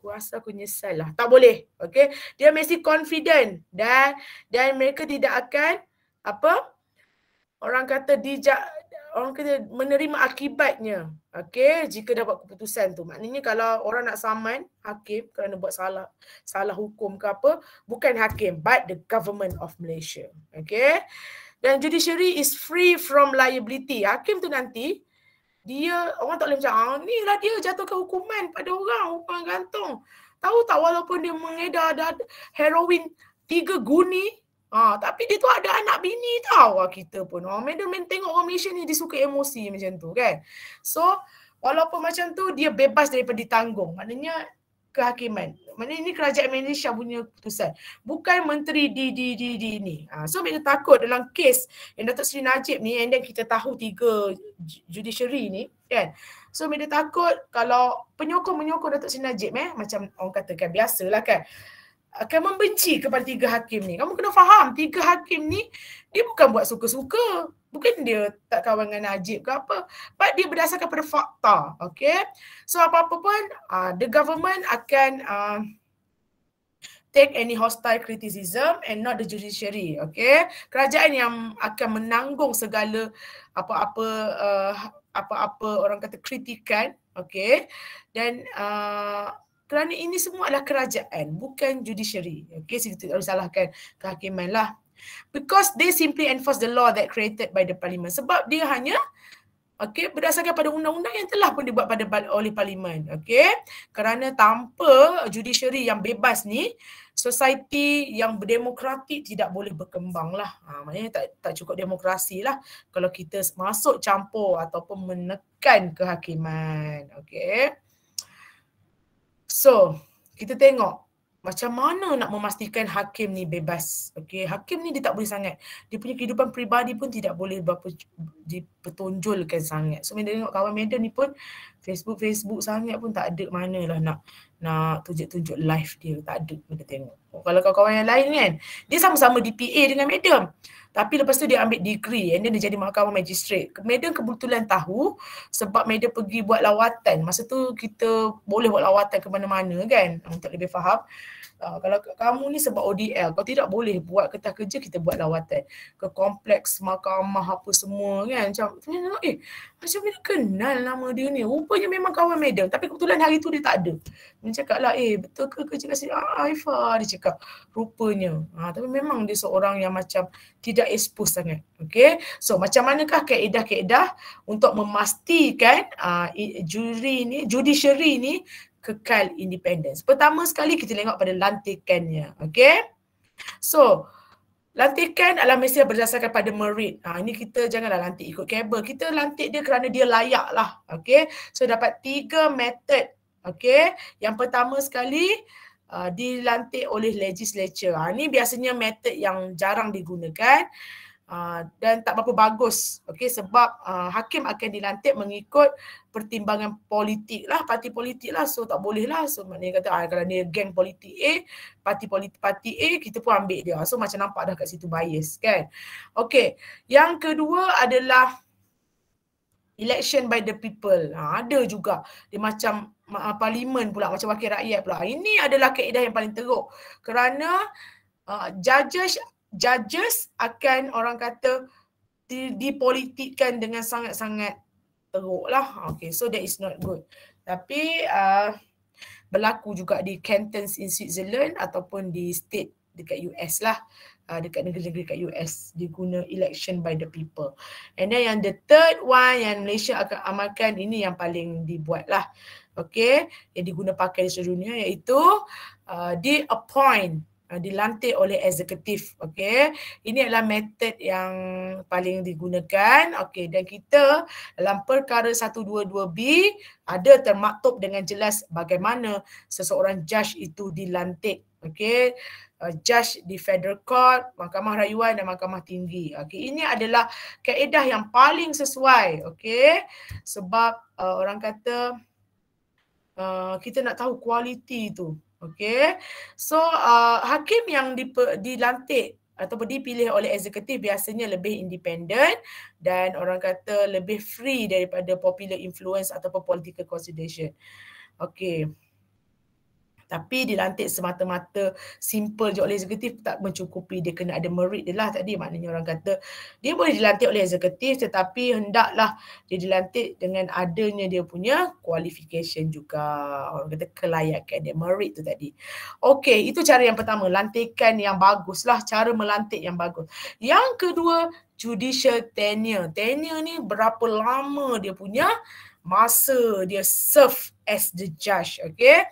Aku rasa aku nyesal lah. Tak boleh. Okay. Dia mesti confident. Dan dan mereka tidak akan apa orang kata dijak, orang kena menerima akibatnya. Okey, jika dapat keputusan tu. Maknanya kalau orang nak saman hakim kerana buat salah salah hukum ke apa, bukan hakim but the government of Malaysia. Okey. Dan judiciary is free from liability. Hakim tu nanti dia orang tak boleh macam ah ni lah dia jatuhkan hukuman pada orang hukuman gantung. Tahu tak walaupun dia mengedar ada heroin tiga guni Ha, tapi dia tu ada anak bini tau ha, kita pun. Ha, Madam main tengok orang Malaysia ni dia suka emosi macam tu kan. So walaupun macam tu dia bebas daripada ditanggung. Maknanya kehakiman. Maknanya ini kerajaan Malaysia punya keputusan. Bukan menteri di di di di ni. Ha, so bila takut dalam kes yang Datuk Seri Najib ni and then kita tahu tiga judiciary ni kan. So bila takut kalau penyokong-penyokong Datuk Seri Najib eh macam orang katakan biasalah Biasa lah kan akan membenci kepada tiga hakim ni. Kamu kena faham, tiga hakim ni dia bukan buat suka-suka. Bukan dia tak kawan dengan Najib ke apa. But dia berdasarkan pada fakta. Okay. So apa-apa pun, uh, the government akan uh, take any hostile criticism and not the judiciary. Okay. Kerajaan yang akan menanggung segala apa-apa uh, apa-apa orang kata kritikan. Okay. Dan uh, kerana ini semua adalah kerajaan bukan judiciary okey sini tak salahkan kehakiman lah because they simply enforce the law that created by the parliament sebab dia hanya okay, berdasarkan pada undang-undang yang telah pun dibuat pada oleh parlimen Okay, kerana tanpa judiciary yang bebas ni society yang berdemokratik tidak boleh berkembang lah. Ha, maknanya tak, tak cukup demokrasi lah kalau kita masuk campur ataupun menekan kehakiman. Okay. So, kita tengok macam mana nak memastikan hakim ni bebas. Okay, hakim ni dia tak boleh sangat. Dia punya kehidupan peribadi pun tidak boleh berapa dipertonjolkan sangat. So, bila tengok kawan Madam ni pun Facebook-Facebook sangat pun tak ada mana lah nak nak tunjuk-tunjuk live dia. Tak ada kita tengok. Oh. Kalau kawan-kawan yang lain kan, dia sama-sama DPA dengan madam. Tapi lepas tu dia ambil degree and then dia jadi mahkamah magistrate. Madam kebetulan tahu sebab madam pergi buat lawatan. Masa tu kita boleh buat lawatan ke mana-mana kan untuk lebih faham. Uh, kalau kamu ni sebab ODL, kau tidak boleh buat kertas kerja, kita buat lawatan. Ke kompleks mahkamah apa semua kan. Macam, eh, macam mana kenal nama dia ni? Rupanya memang kawan madam. Tapi kebetulan hari tu dia tak ada. Dia cakap lah, eh, betul ke kerja kat sini? Ah, Aifa, dia cakap. Rupanya. Ha, tapi memang dia seorang yang macam tidak expose sangat. Okay. So, macam manakah kaedah-kaedah untuk memastikan uh, juri ni, judiciary ni kekal independen. Pertama sekali kita tengok pada lantikannya. Okay. So, lantikan adalah mesti berdasarkan pada merit. Ha, ini kita janganlah lantik ikut kabel. Kita lantik dia kerana dia layak lah. Okay. So, dapat tiga method. Okay. Yang pertama sekali, Uh, dilantik oleh legislature. Ha, ini biasanya method yang jarang digunakan uh, dan tak berapa bagus okay, sebab uh, hakim akan dilantik mengikut pertimbangan politik lah, parti politik lah so tak boleh lah so maknanya kata ah, kalau dia geng politik A parti politik parti A kita pun ambil dia so macam nampak dah kat situ bias kan okay yang kedua adalah election by the people ha, ada juga dia macam uh, parlimen pula macam wakil rakyat pula ini adalah kaedah yang paling teruk kerana uh, judges judges akan orang kata dipolitikkan dengan sangat-sangat teruk lah. Okay, so that is not good. Tapi uh, berlaku juga di Cantons in Switzerland ataupun di state dekat US lah. Uh, dekat negeri-negeri dekat US diguna election by the people. And then yang the third one yang Malaysia akan amalkan ini yang paling dibuat lah. Okay, yang diguna pakai di seluruh dunia iaitu uh, di appoint Ah, dilantik oleh eksekutif. Okey. Ini adalah method yang paling digunakan. Okey. Dan kita dalam perkara 122B ada termaktub dengan jelas bagaimana seseorang judge itu dilantik. Okey. Uh, judge di Federal Court, Mahkamah Rayuan dan Mahkamah Tinggi. Okey. Ini adalah kaedah yang paling sesuai. Okey. Sebab uh, orang kata uh, kita nak tahu kualiti itu. Okay. So uh, hakim yang di, dilantik atau dipilih oleh eksekutif biasanya lebih independen dan orang kata lebih free daripada popular influence ataupun political consideration. Okay tapi dilantik semata-mata simple je oleh eksekutif tak mencukupi dia kena ada merit dia lah tadi maknanya orang kata dia boleh dilantik oleh eksekutif tetapi hendaklah dia dilantik dengan adanya dia punya qualification juga orang kata kelayakan dia merit tu tadi okey itu cara yang pertama lantikan yang bagus lah cara melantik yang bagus yang kedua judicial tenure tenure ni berapa lama dia punya masa dia serve as the judge okey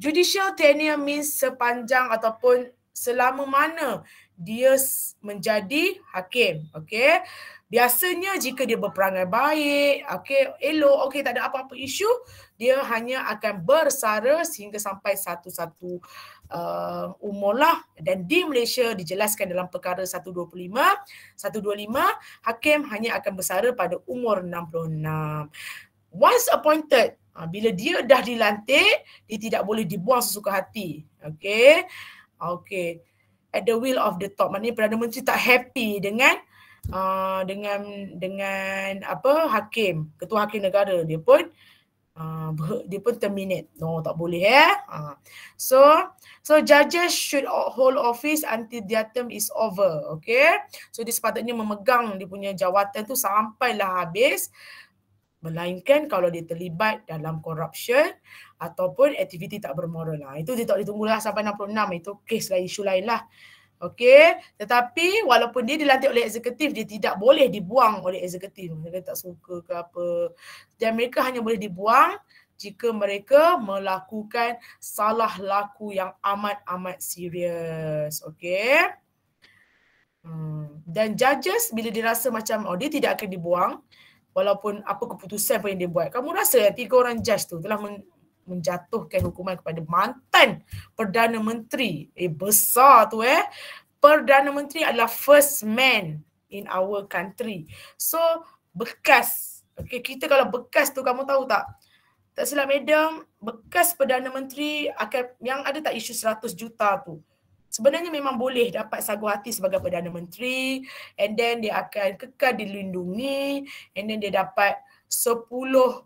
Judicial tenure means sepanjang ataupun selama mana dia menjadi hakim. Okay. Biasanya jika dia berperangai baik, okay, elok, okay, tak ada apa-apa isu, dia hanya akan bersara sehingga sampai satu-satu uh, umur lah. Dan di Malaysia dijelaskan dalam perkara 125, 125, hakim hanya akan bersara pada umur 66. Once appointed, Ha, bila dia dah dilantik, dia tidak boleh dibuang sesuka hati. Okay. Okay. At the will of the top. Maknanya Perdana Menteri tak happy dengan uh, dengan dengan apa hakim, ketua hakim negara. Dia pun uh, dia pun terminate. No, tak boleh eh. Uh. So, so judges should hold office until their term is over. Okay. So, dia sepatutnya memegang dia punya jawatan tu sampailah habis. Melainkan kalau dia terlibat dalam corruption ataupun aktiviti tak bermoral lah. Itu dia tak boleh tunggulah sampai 66. Itu kes lah, isu lain lah. Okey, tetapi walaupun dia dilantik oleh eksekutif, dia tidak boleh dibuang oleh eksekutif. Mereka tak suka ke apa. Dan mereka hanya boleh dibuang jika mereka melakukan salah laku yang amat-amat serius. Okey. Hmm. Dan judges bila dirasa macam oh, dia tidak akan dibuang, walaupun apa keputusan pun yang dia buat. Kamu rasa yang tiga orang judge tu telah men- menjatuhkan hukuman kepada mantan Perdana Menteri. Eh besar tu eh. Perdana Menteri adalah first man in our country. So bekas. Okay, kita kalau bekas tu kamu tahu tak? Tak silap madam, bekas Perdana Menteri akan yang ada tak isu 100 juta tu sebenarnya memang boleh dapat sagu hati sebagai Perdana Menteri and then dia akan kekal dilindungi and then dia dapat sepuluh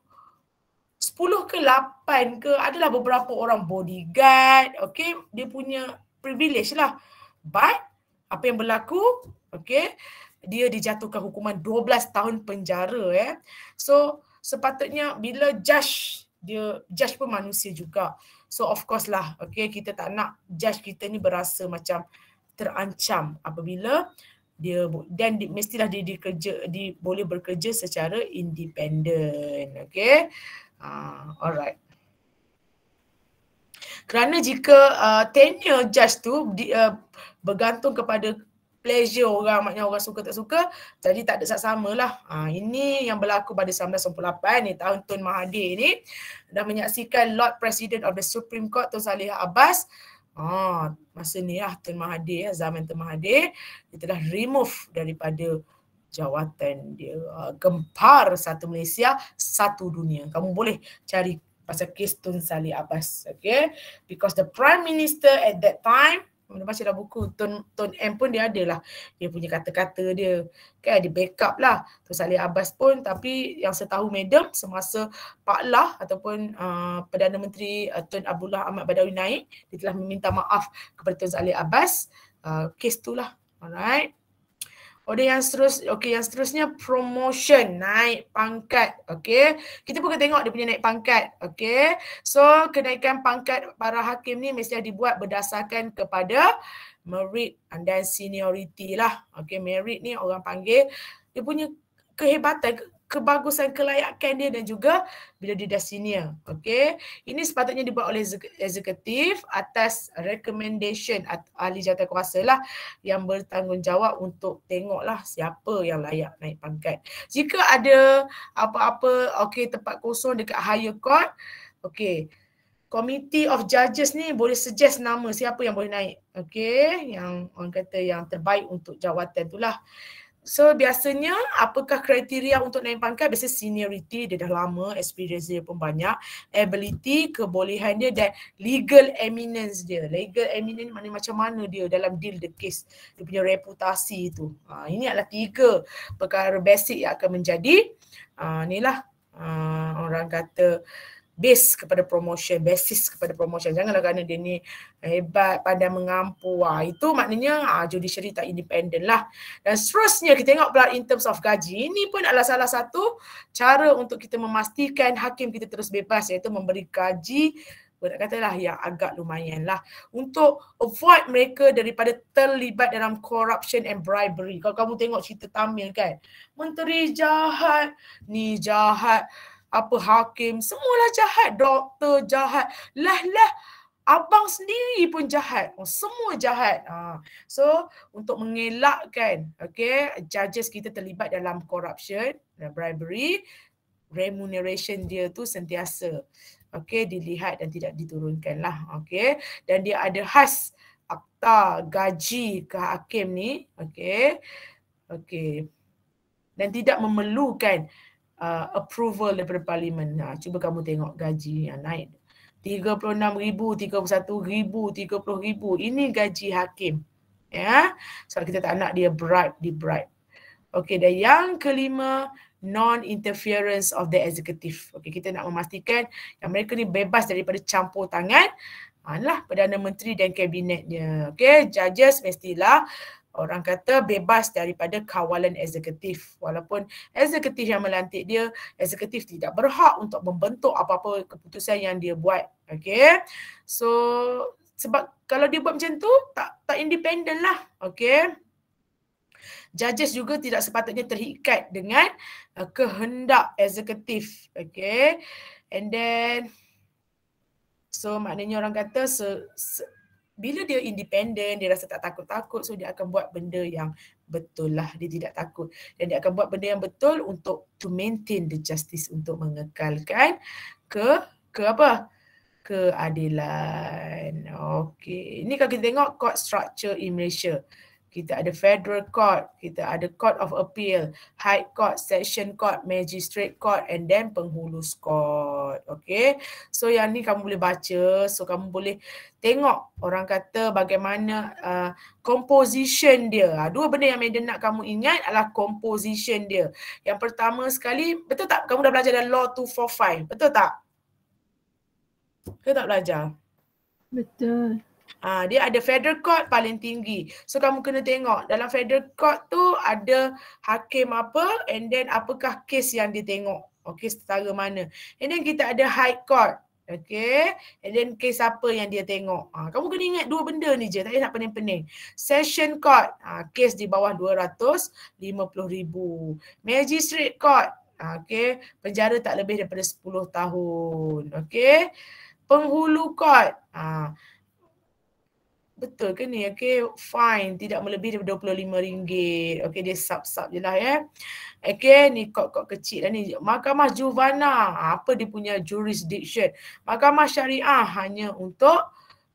sepuluh ke lapan ke adalah beberapa orang bodyguard okay dia punya privilege lah but apa yang berlaku okay dia dijatuhkan hukuman 12 tahun penjara eh so sepatutnya bila judge dia judge pun manusia juga So of course lah, okay, kita tak nak judge kita ni berasa macam terancam apabila dia dan di, mestilah dia dikerja di boleh bekerja secara independen okay? uh, alright kerana jika uh, tenure judge tu di, uh, bergantung kepada pleasure orang maknanya orang suka tak suka jadi tak ada sama lah. Ha, ini yang berlaku pada 1998 ni tahun Tun Mahathir ni dah menyaksikan Lord President of the Supreme Court Tun Salih Abbas ha, masa ni lah Tun Mahathir ya, zaman Tun Mahathir dia telah remove daripada jawatan dia ha, gempar satu Malaysia satu dunia. Kamu boleh cari pasal kes Tun Salih Abbas okay because the Prime Minister at that time mana baca lah buku tone, tone M pun dia ada lah dia punya kata-kata dia kan dia backup lah Tun Salih Abbas pun tapi yang setahu madam semasa Pak Lah ataupun uh, Perdana Menteri uh, Tun Abdullah Ahmad Badawi naik dia telah meminta maaf kepada Tun Salih Abbas uh, kes tu lah alright Order yang terus, okay, yang seterusnya promotion, naik pangkat, okay. Kita pun tengok dia punya naik pangkat, okay. So, kenaikan pangkat para hakim ni mesti dibuat berdasarkan kepada merit dan seniority lah. Okay, merit ni orang panggil, dia punya kehebatan, kebagusan kelayakan dia dan juga bila dia dah senior. Okay. Ini sepatutnya dibuat oleh eksekutif atas recommendation ahli kuasa lah yang bertanggungjawab untuk tengoklah siapa yang layak naik pangkat. Jika ada apa-apa okay, tempat kosong dekat higher court, okay. Committee of judges ni boleh suggest nama siapa yang boleh naik. Okay. Yang orang kata yang terbaik untuk jawatan itulah. So biasanya apakah kriteria untuk naik pangkat? Biasanya seniority dia dah lama, experience dia pun banyak, ability, kebolehan dia dan legal eminence dia. Legal eminence mana macam mana dia dalam deal the case, dia punya reputasi itu. Ha, ini adalah tiga perkara basic yang akan menjadi. Ha, inilah ha, orang kata uh, base kepada promotion, basis kepada promotion. Janganlah kerana dia ni hebat pada mengampu. Wah, itu maknanya ah, judiciary tak independent lah. Dan seterusnya kita tengok pula in terms of gaji. Ini pun adalah salah satu cara untuk kita memastikan hakim kita terus bebas iaitu memberi gaji nak katalah yang agak lumayan lah untuk avoid mereka daripada terlibat dalam corruption and bribery. Kalau kamu tengok cerita Tamil kan, menteri jahat, ni jahat, apa hakim, semualah jahat, doktor jahat, lah lah abang sendiri pun jahat, oh, semua jahat. Ha. So untuk mengelakkan okay, judges kita terlibat dalam corruption, bribery, remuneration dia tu sentiasa okay, dilihat dan tidak diturunkan lah. Okay. Dan dia ada khas akta gaji ke hakim ni. Okay. Okay. Dan tidak memerlukan uh, approval daripada parlimen. Ha, cuba kamu tengok gaji yang naik. RM36,000, RM31,000, RM30,000. Ini gaji hakim. Ya, so kita tak nak dia bribe, di bribe. Okey, dan yang kelima, non-interference of the executive. Okay, kita nak memastikan yang mereka ni bebas daripada campur tangan. Anlah Perdana Menteri dan Kabinetnya. Okay, judges mestilah orang kata bebas daripada kawalan eksekutif walaupun eksekutif yang melantik dia eksekutif tidak berhak untuk membentuk apa-apa keputusan yang dia buat okey so sebab kalau dia buat macam tu tak tak independent lah okey Judges juga tidak sepatutnya terikat dengan uh, kehendak eksekutif. Okay. And then, so maknanya orang kata se, se, bila dia independen dia rasa tak takut-takut so dia akan buat benda yang betul lah dia tidak takut dan dia akan buat benda yang betul untuk to maintain the justice untuk mengekalkan ke ke apa keadilan okay ini kalau kita tengok court structure in Malaysia kita ada federal court, kita ada court of appeal, high court, section court, magistrate court and then penghulu court. Okay. So yang ni kamu boleh baca. So kamu boleh tengok orang kata bagaimana uh, composition dia. Ha, dua benda yang Madam nak kamu ingat adalah composition dia. Yang pertama sekali, betul tak kamu dah belajar dalam law 245? Betul tak? Kau tak belajar? Betul. Ha, dia ada federal court paling tinggi. So kamu kena tengok dalam federal court tu ada hakim apa and then apakah kes yang dia tengok. Okay setara mana. And then kita ada high court. Okay. And then kes apa yang dia tengok. Ha, kamu kena ingat dua benda ni je. Tak payah nak pening-pening. Session court. Ha, kes di bawah RM250,000. Magistrate court. Ha, okay. Penjara tak lebih daripada 10 tahun. Okay. Penghulu court. Okay. Ha, betul ke ni? Okay, fine. Tidak melebih daripada RM25. Okay, dia sub-sub je lah ya. Eh. Okay, ni kot-kot kecil lah ni. Mahkamah Juvana, apa dia punya jurisdiction? Mahkamah Syariah hanya untuk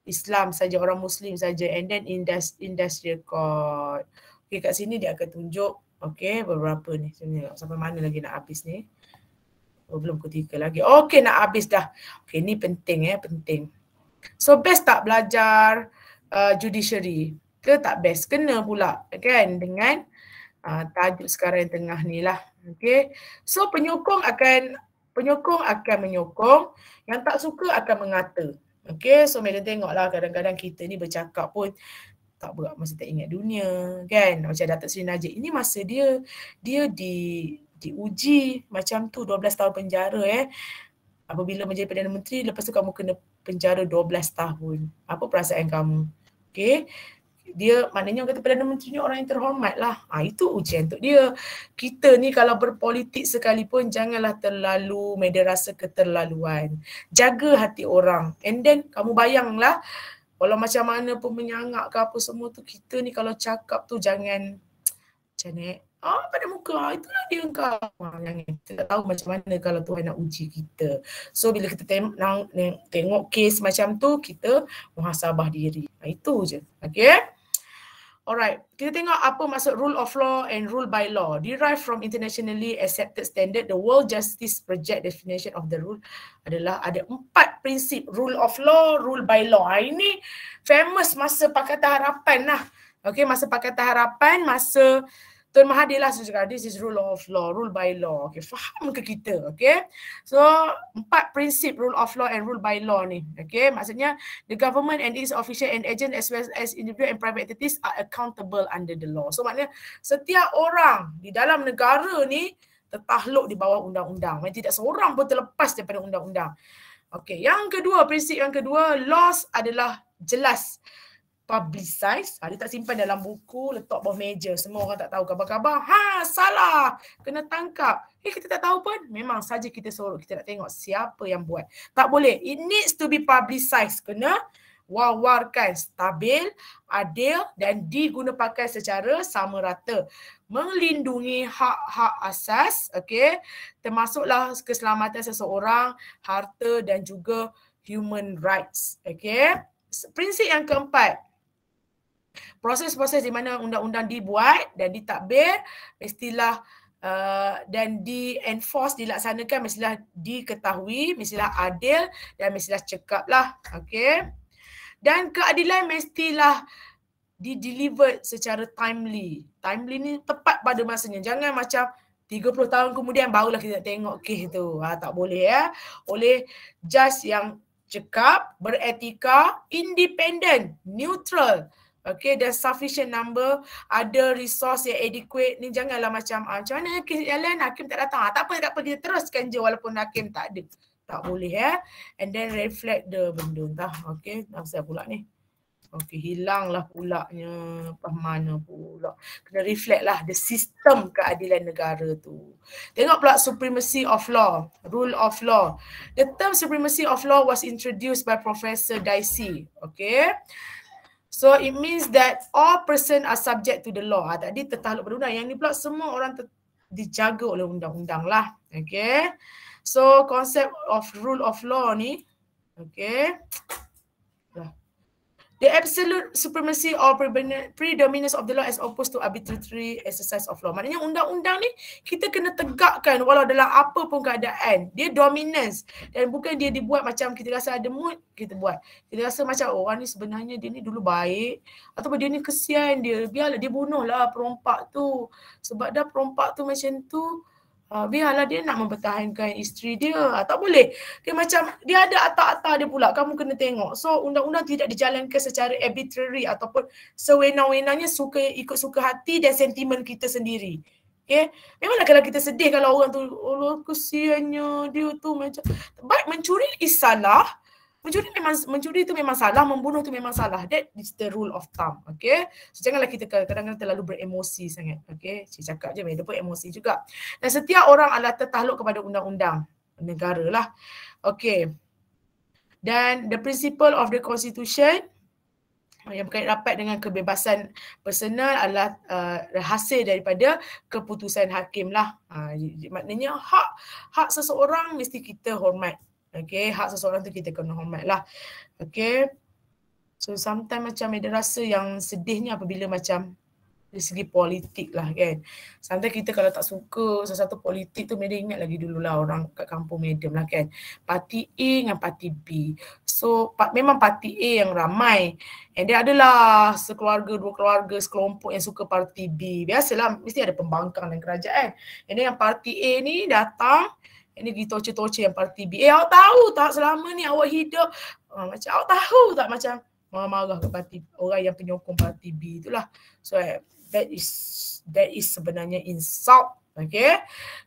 Islam saja orang Muslim saja and then industri industrial court. Okay, kat sini dia akan tunjuk okay, beberapa ni. Sampai mana lagi nak habis ni? Oh, belum ketiga lagi. Okay, nak habis dah. Okay, ni penting eh, penting. So, best tak belajar? uh, judiciary ke tak best kena pula kan dengan uh, tajuk sekarang yang tengah ni lah okay. so penyokong akan penyokong akan menyokong yang tak suka akan mengata okay. so mereka tengoklah kadang-kadang kita ni bercakap pun tak berat masa tak ingat dunia kan macam Datuk Seri Najib ini masa dia dia di diuji macam tu 12 tahun penjara eh apabila menjadi Perdana Menteri lepas tu kamu kena penjara 12 tahun apa perasaan kamu Okay. Dia maknanya orang kata Perdana Menteri ni orang yang terhormat lah. Ha, itu ujian untuk dia. Kita ni kalau berpolitik sekalipun janganlah terlalu media rasa keterlaluan. Jaga hati orang. And then kamu bayanglah kalau macam mana pun menyangak ke apa semua tu kita ni kalau cakap tu jangan macam eh? Ah, pada muka. Ah, itulah dia engkau. Yang kita tak tahu macam mana kalau Tuhan nak uji kita. So, bila kita tengok, tengok kes macam tu, kita muhasabah diri. Nah, itu je. Okay? Alright. Kita tengok apa maksud rule of law and rule by law. Derived from internationally accepted standard, the World Justice Project definition of the rule adalah ada empat prinsip. Rule of law, rule by law. Ah, ini famous masa Pakatan Harapan lah. Okay, masa Pakatan Harapan, masa... Tuan Mahathir lah cakap, this is rule of law, rule by law. Okay, faham ke kita? Okay. So, empat prinsip rule of law and rule by law ni. Okay, maksudnya the government and its official and agent as well as individual and private entities are accountable under the law. So, maknanya setiap orang di dalam negara ni tertakluk di bawah undang-undang. Maksudnya tidak seorang pun terlepas daripada undang-undang. Okay, yang kedua, prinsip yang kedua, laws adalah jelas publicize, ada ah, tak simpan dalam buku, letak bawah meja, semua orang tak tahu khabar-khabar. Ha, salah. Kena tangkap. Eh, kita tak tahu pun. Memang saja kita sorok, kita nak tengok siapa yang buat. Tak boleh. It needs to be publicized. Kena wawarkan stabil, adil dan diguna pakai secara sama rata. Melindungi hak-hak asas, okay? termasuklah keselamatan seseorang, harta dan juga human rights. Okay? Prinsip yang keempat, proses-proses di mana undang-undang dibuat dan ditakbir istilah uh, dan di enforce dilaksanakan mestilah diketahui mestilah adil dan mestilah cekap lah okay? dan keadilan mestilah di deliver secara timely timely ni tepat pada masanya jangan macam 30 tahun kemudian barulah kita tengok kes tu ha, tak boleh ya oleh judge yang cekap beretika independen neutral Okay, the sufficient number, ada resource yang adequate. Ni janganlah macam, ah, macam mana Hakim jalan, Hakim tak datang. Ah, tak apa, tak apa, kita teruskan je walaupun Hakim tak ada. Tak boleh ya. And then reflect the benda entah. Okay, nak saya pula ni. Okay, hilanglah pulaknya. Pah mana pula. Kena reflect lah the system keadilan negara tu. Tengok pula supremacy of law. Rule of law. The term supremacy of law was introduced by Professor Dicey. Okay. So it means that all person are subject to the law. Ha, tadi tertahluk pada undang. Yang ni pula semua orang ter- dijaga oleh undang-undang lah. Okay. So concept of rule of law ni. Okay. The absolute supremacy or predominance of the law as opposed to arbitrary exercise of law. Maknanya undang-undang ni kita kena tegakkan walau dalam apa pun keadaan. Dia dominance dan bukan dia dibuat macam kita rasa ada mood, kita buat. Kita rasa macam oh, orang oh, ni sebenarnya dia ni dulu baik ataupun dia ni kesian dia. Biarlah dia bunuhlah perompak tu. Sebab dah perompak tu macam tu, Uh, biarlah dia nak mempertahankan isteri dia. Uh, tak boleh. Dia macam, dia ada atas-atas dia pula. Kamu kena tengok. So, undang-undang tidak dijalankan secara arbitrary ataupun sewenang-wenangnya suka, ikut suka hati dan sentimen kita sendiri. Okay. Memanglah kalau kita sedih kalau orang tu, Allah oh, kesiannya dia tu macam. Baik, mencuri is Mencuri memang mencuri itu memang salah, membunuh itu memang salah. That is the rule of thumb, okay? So, janganlah kita kadang-kadang terlalu beremosi sangat, okay? Cik cakap je, dia pun emosi juga. Dan setiap orang adalah tertakluk kepada undang-undang negara lah. Okay. Dan the principle of the constitution yang berkait rapat dengan kebebasan personal adalah uh, hasil daripada keputusan hakim lah. Uh, maknanya hak hak seseorang mesti kita hormat. Okay, hak seseorang tu kita kena hormat lah. Okay. So sometimes macam ada rasa yang sedihnya apabila macam dari segi politik lah kan. Sometimes kita kalau tak suka sesuatu politik tu media ingat lagi dulu lah orang kat kampung medium lah kan. Parti A dengan parti B. So pa- memang parti A yang ramai. And dia adalah sekeluarga, dua keluarga, sekelompok yang suka parti B. Biasalah mesti ada pembangkang dan kerajaan. And then yang parti A ni datang ini pergi toce torture yang parti B. Eh awak tahu tak selama ni awak hidup uh, macam awak tahu tak macam marah-marah ke parti orang yang penyokong parti B itulah. So uh, that is that is sebenarnya insult okay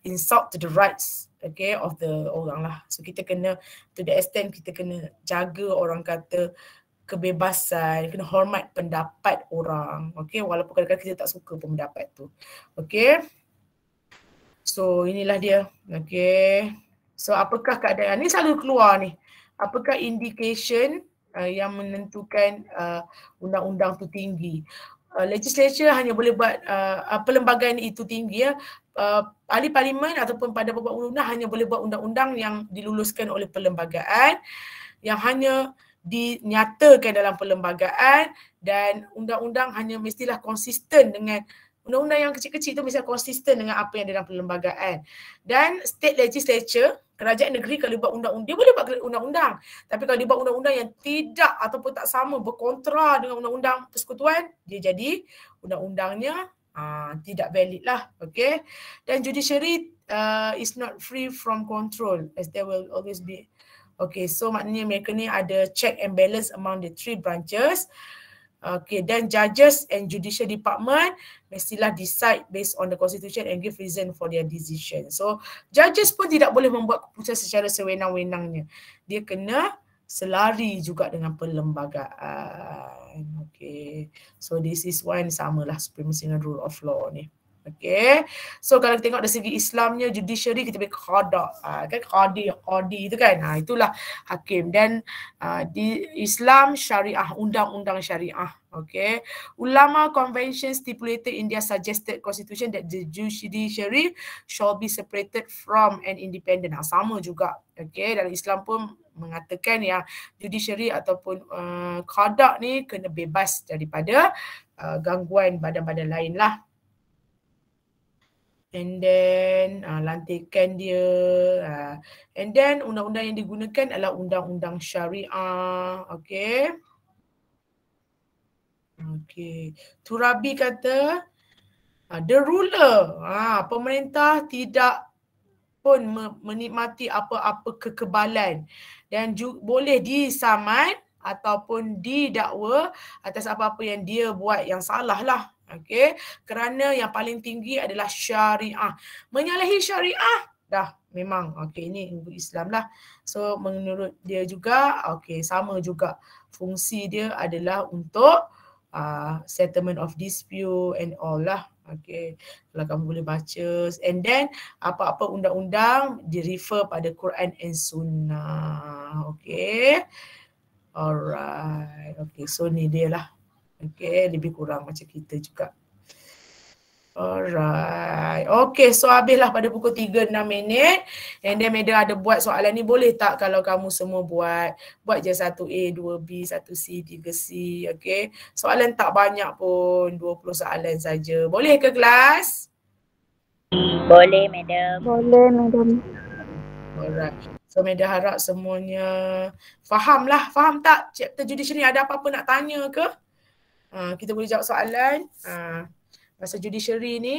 insult to the rights okay of the orang lah so kita kena to the extent kita kena jaga orang kata kebebasan kena hormat pendapat orang okay walaupun kadang-kadang kita tak suka pendapat tu okay So inilah dia. Okay. So apakah keadaan ini selalu keluar ni? Apakah indication uh, yang menentukan uh, undang-undang tu tinggi? Uh, legislature hanya boleh buat uh, uh perlembagaan itu tinggi ya. Uh, ahli parlimen ataupun pada pembuat undang-undang hanya boleh buat undang-undang yang diluluskan oleh perlembagaan yang hanya dinyatakan dalam perlembagaan dan undang-undang hanya mestilah konsisten dengan undang-undang yang kecil-kecil tu misalnya konsisten dengan apa yang ada dalam perlembagaan. Dan state legislature, kerajaan negeri kalau buat undang-undang, dia boleh buat undang-undang. Tapi kalau dia buat undang-undang yang tidak ataupun tak sama berkontra dengan undang-undang persekutuan, dia jadi undang-undangnya uh, tidak valid lah. Okay. Dan judiciary uh, is not free from control as there will always be. Okay, so maknanya mereka ni ada check and balance among the three branches. Okay, then judges and judicial department mestilah decide based on the constitution and give reason for their decision. So, judges pun tidak boleh membuat keputusan secara sewenang-wenangnya. Dia kena selari juga dengan perlembagaan. Okay, so this is why ni samalah supremacy and rule of law ni. Okay. So kalau kita tengok dari segi Islamnya, judiciary kita panggil qada. Uh, kan qadi, qadi itu kan. Ha, itulah hakim. Dan uh, di Islam syariah, undang-undang syariah. Okay. Ulama convention stipulated in their suggested constitution that the judiciary shall be separated from and independent. Ha, sama juga. Okay. Dalam Islam pun mengatakan yang judiciary ataupun uh, qada ni kena bebas daripada uh, gangguan badan-badan lain lah and then uh, lantikan dia uh, and then undang-undang yang digunakan adalah undang-undang syariah okay? Okay, turabi kata uh, the ruler uh, pemerintah tidak pun menikmati apa-apa kekebalan dan boleh disaman ataupun didakwa atas apa-apa yang dia buat yang salah lah Okey, kerana yang paling tinggi adalah syariah. Menyalahi syariah dah memang okey ini ibu Islam lah. So menurut dia juga okey sama juga fungsi dia adalah untuk uh, settlement of dispute and all lah. Okay, kalau kamu boleh baca and then apa-apa undang-undang di refer pada Quran and Sunnah. Okay, Alright. Okay, so ni dia lah. Okay, lebih kurang macam kita juga. Alright. Okay, so habislah pada pukul 3-6 minit. And then Meda ada buat soalan ni. Boleh tak kalau kamu semua buat? Buat je 1A, 2B, 1C, 3C. Okay. Soalan tak banyak pun. 20 soalan saja. Boleh ke kelas? Boleh, meda. Boleh, meda. Alright. So, Meda harap semuanya lah. Faham tak chapter judiciary? Ada apa-apa nak tanya ke? uh, kita boleh jawab soalan uh, pasal judiciary ni.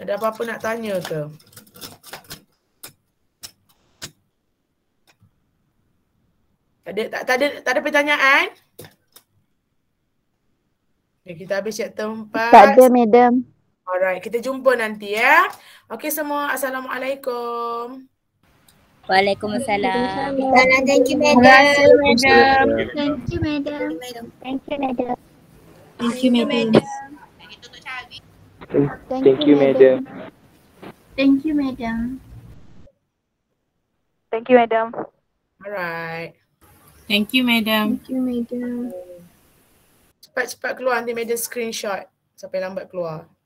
Ada apa-apa nak tanya ke? Tak ada, tak, tak ada, tak ada pertanyaan? Okay, kita habis chapter 4. Tak ada, madam. Alright, kita jumpa nanti ya. Okay semua, Assalamualaikum. Waalaikumsalam. Waalaikumsalam. Thank you, madam. Thank you, madam. Thank you, madam. Thank you, madam. Thank you, madam. Thank you, madam. Thank you, madam. Thank you, madam. All right. Thank you, madam. Thank you, madam. Cepat-cepat keluar nanti madam screenshot. Sampai lambat keluar.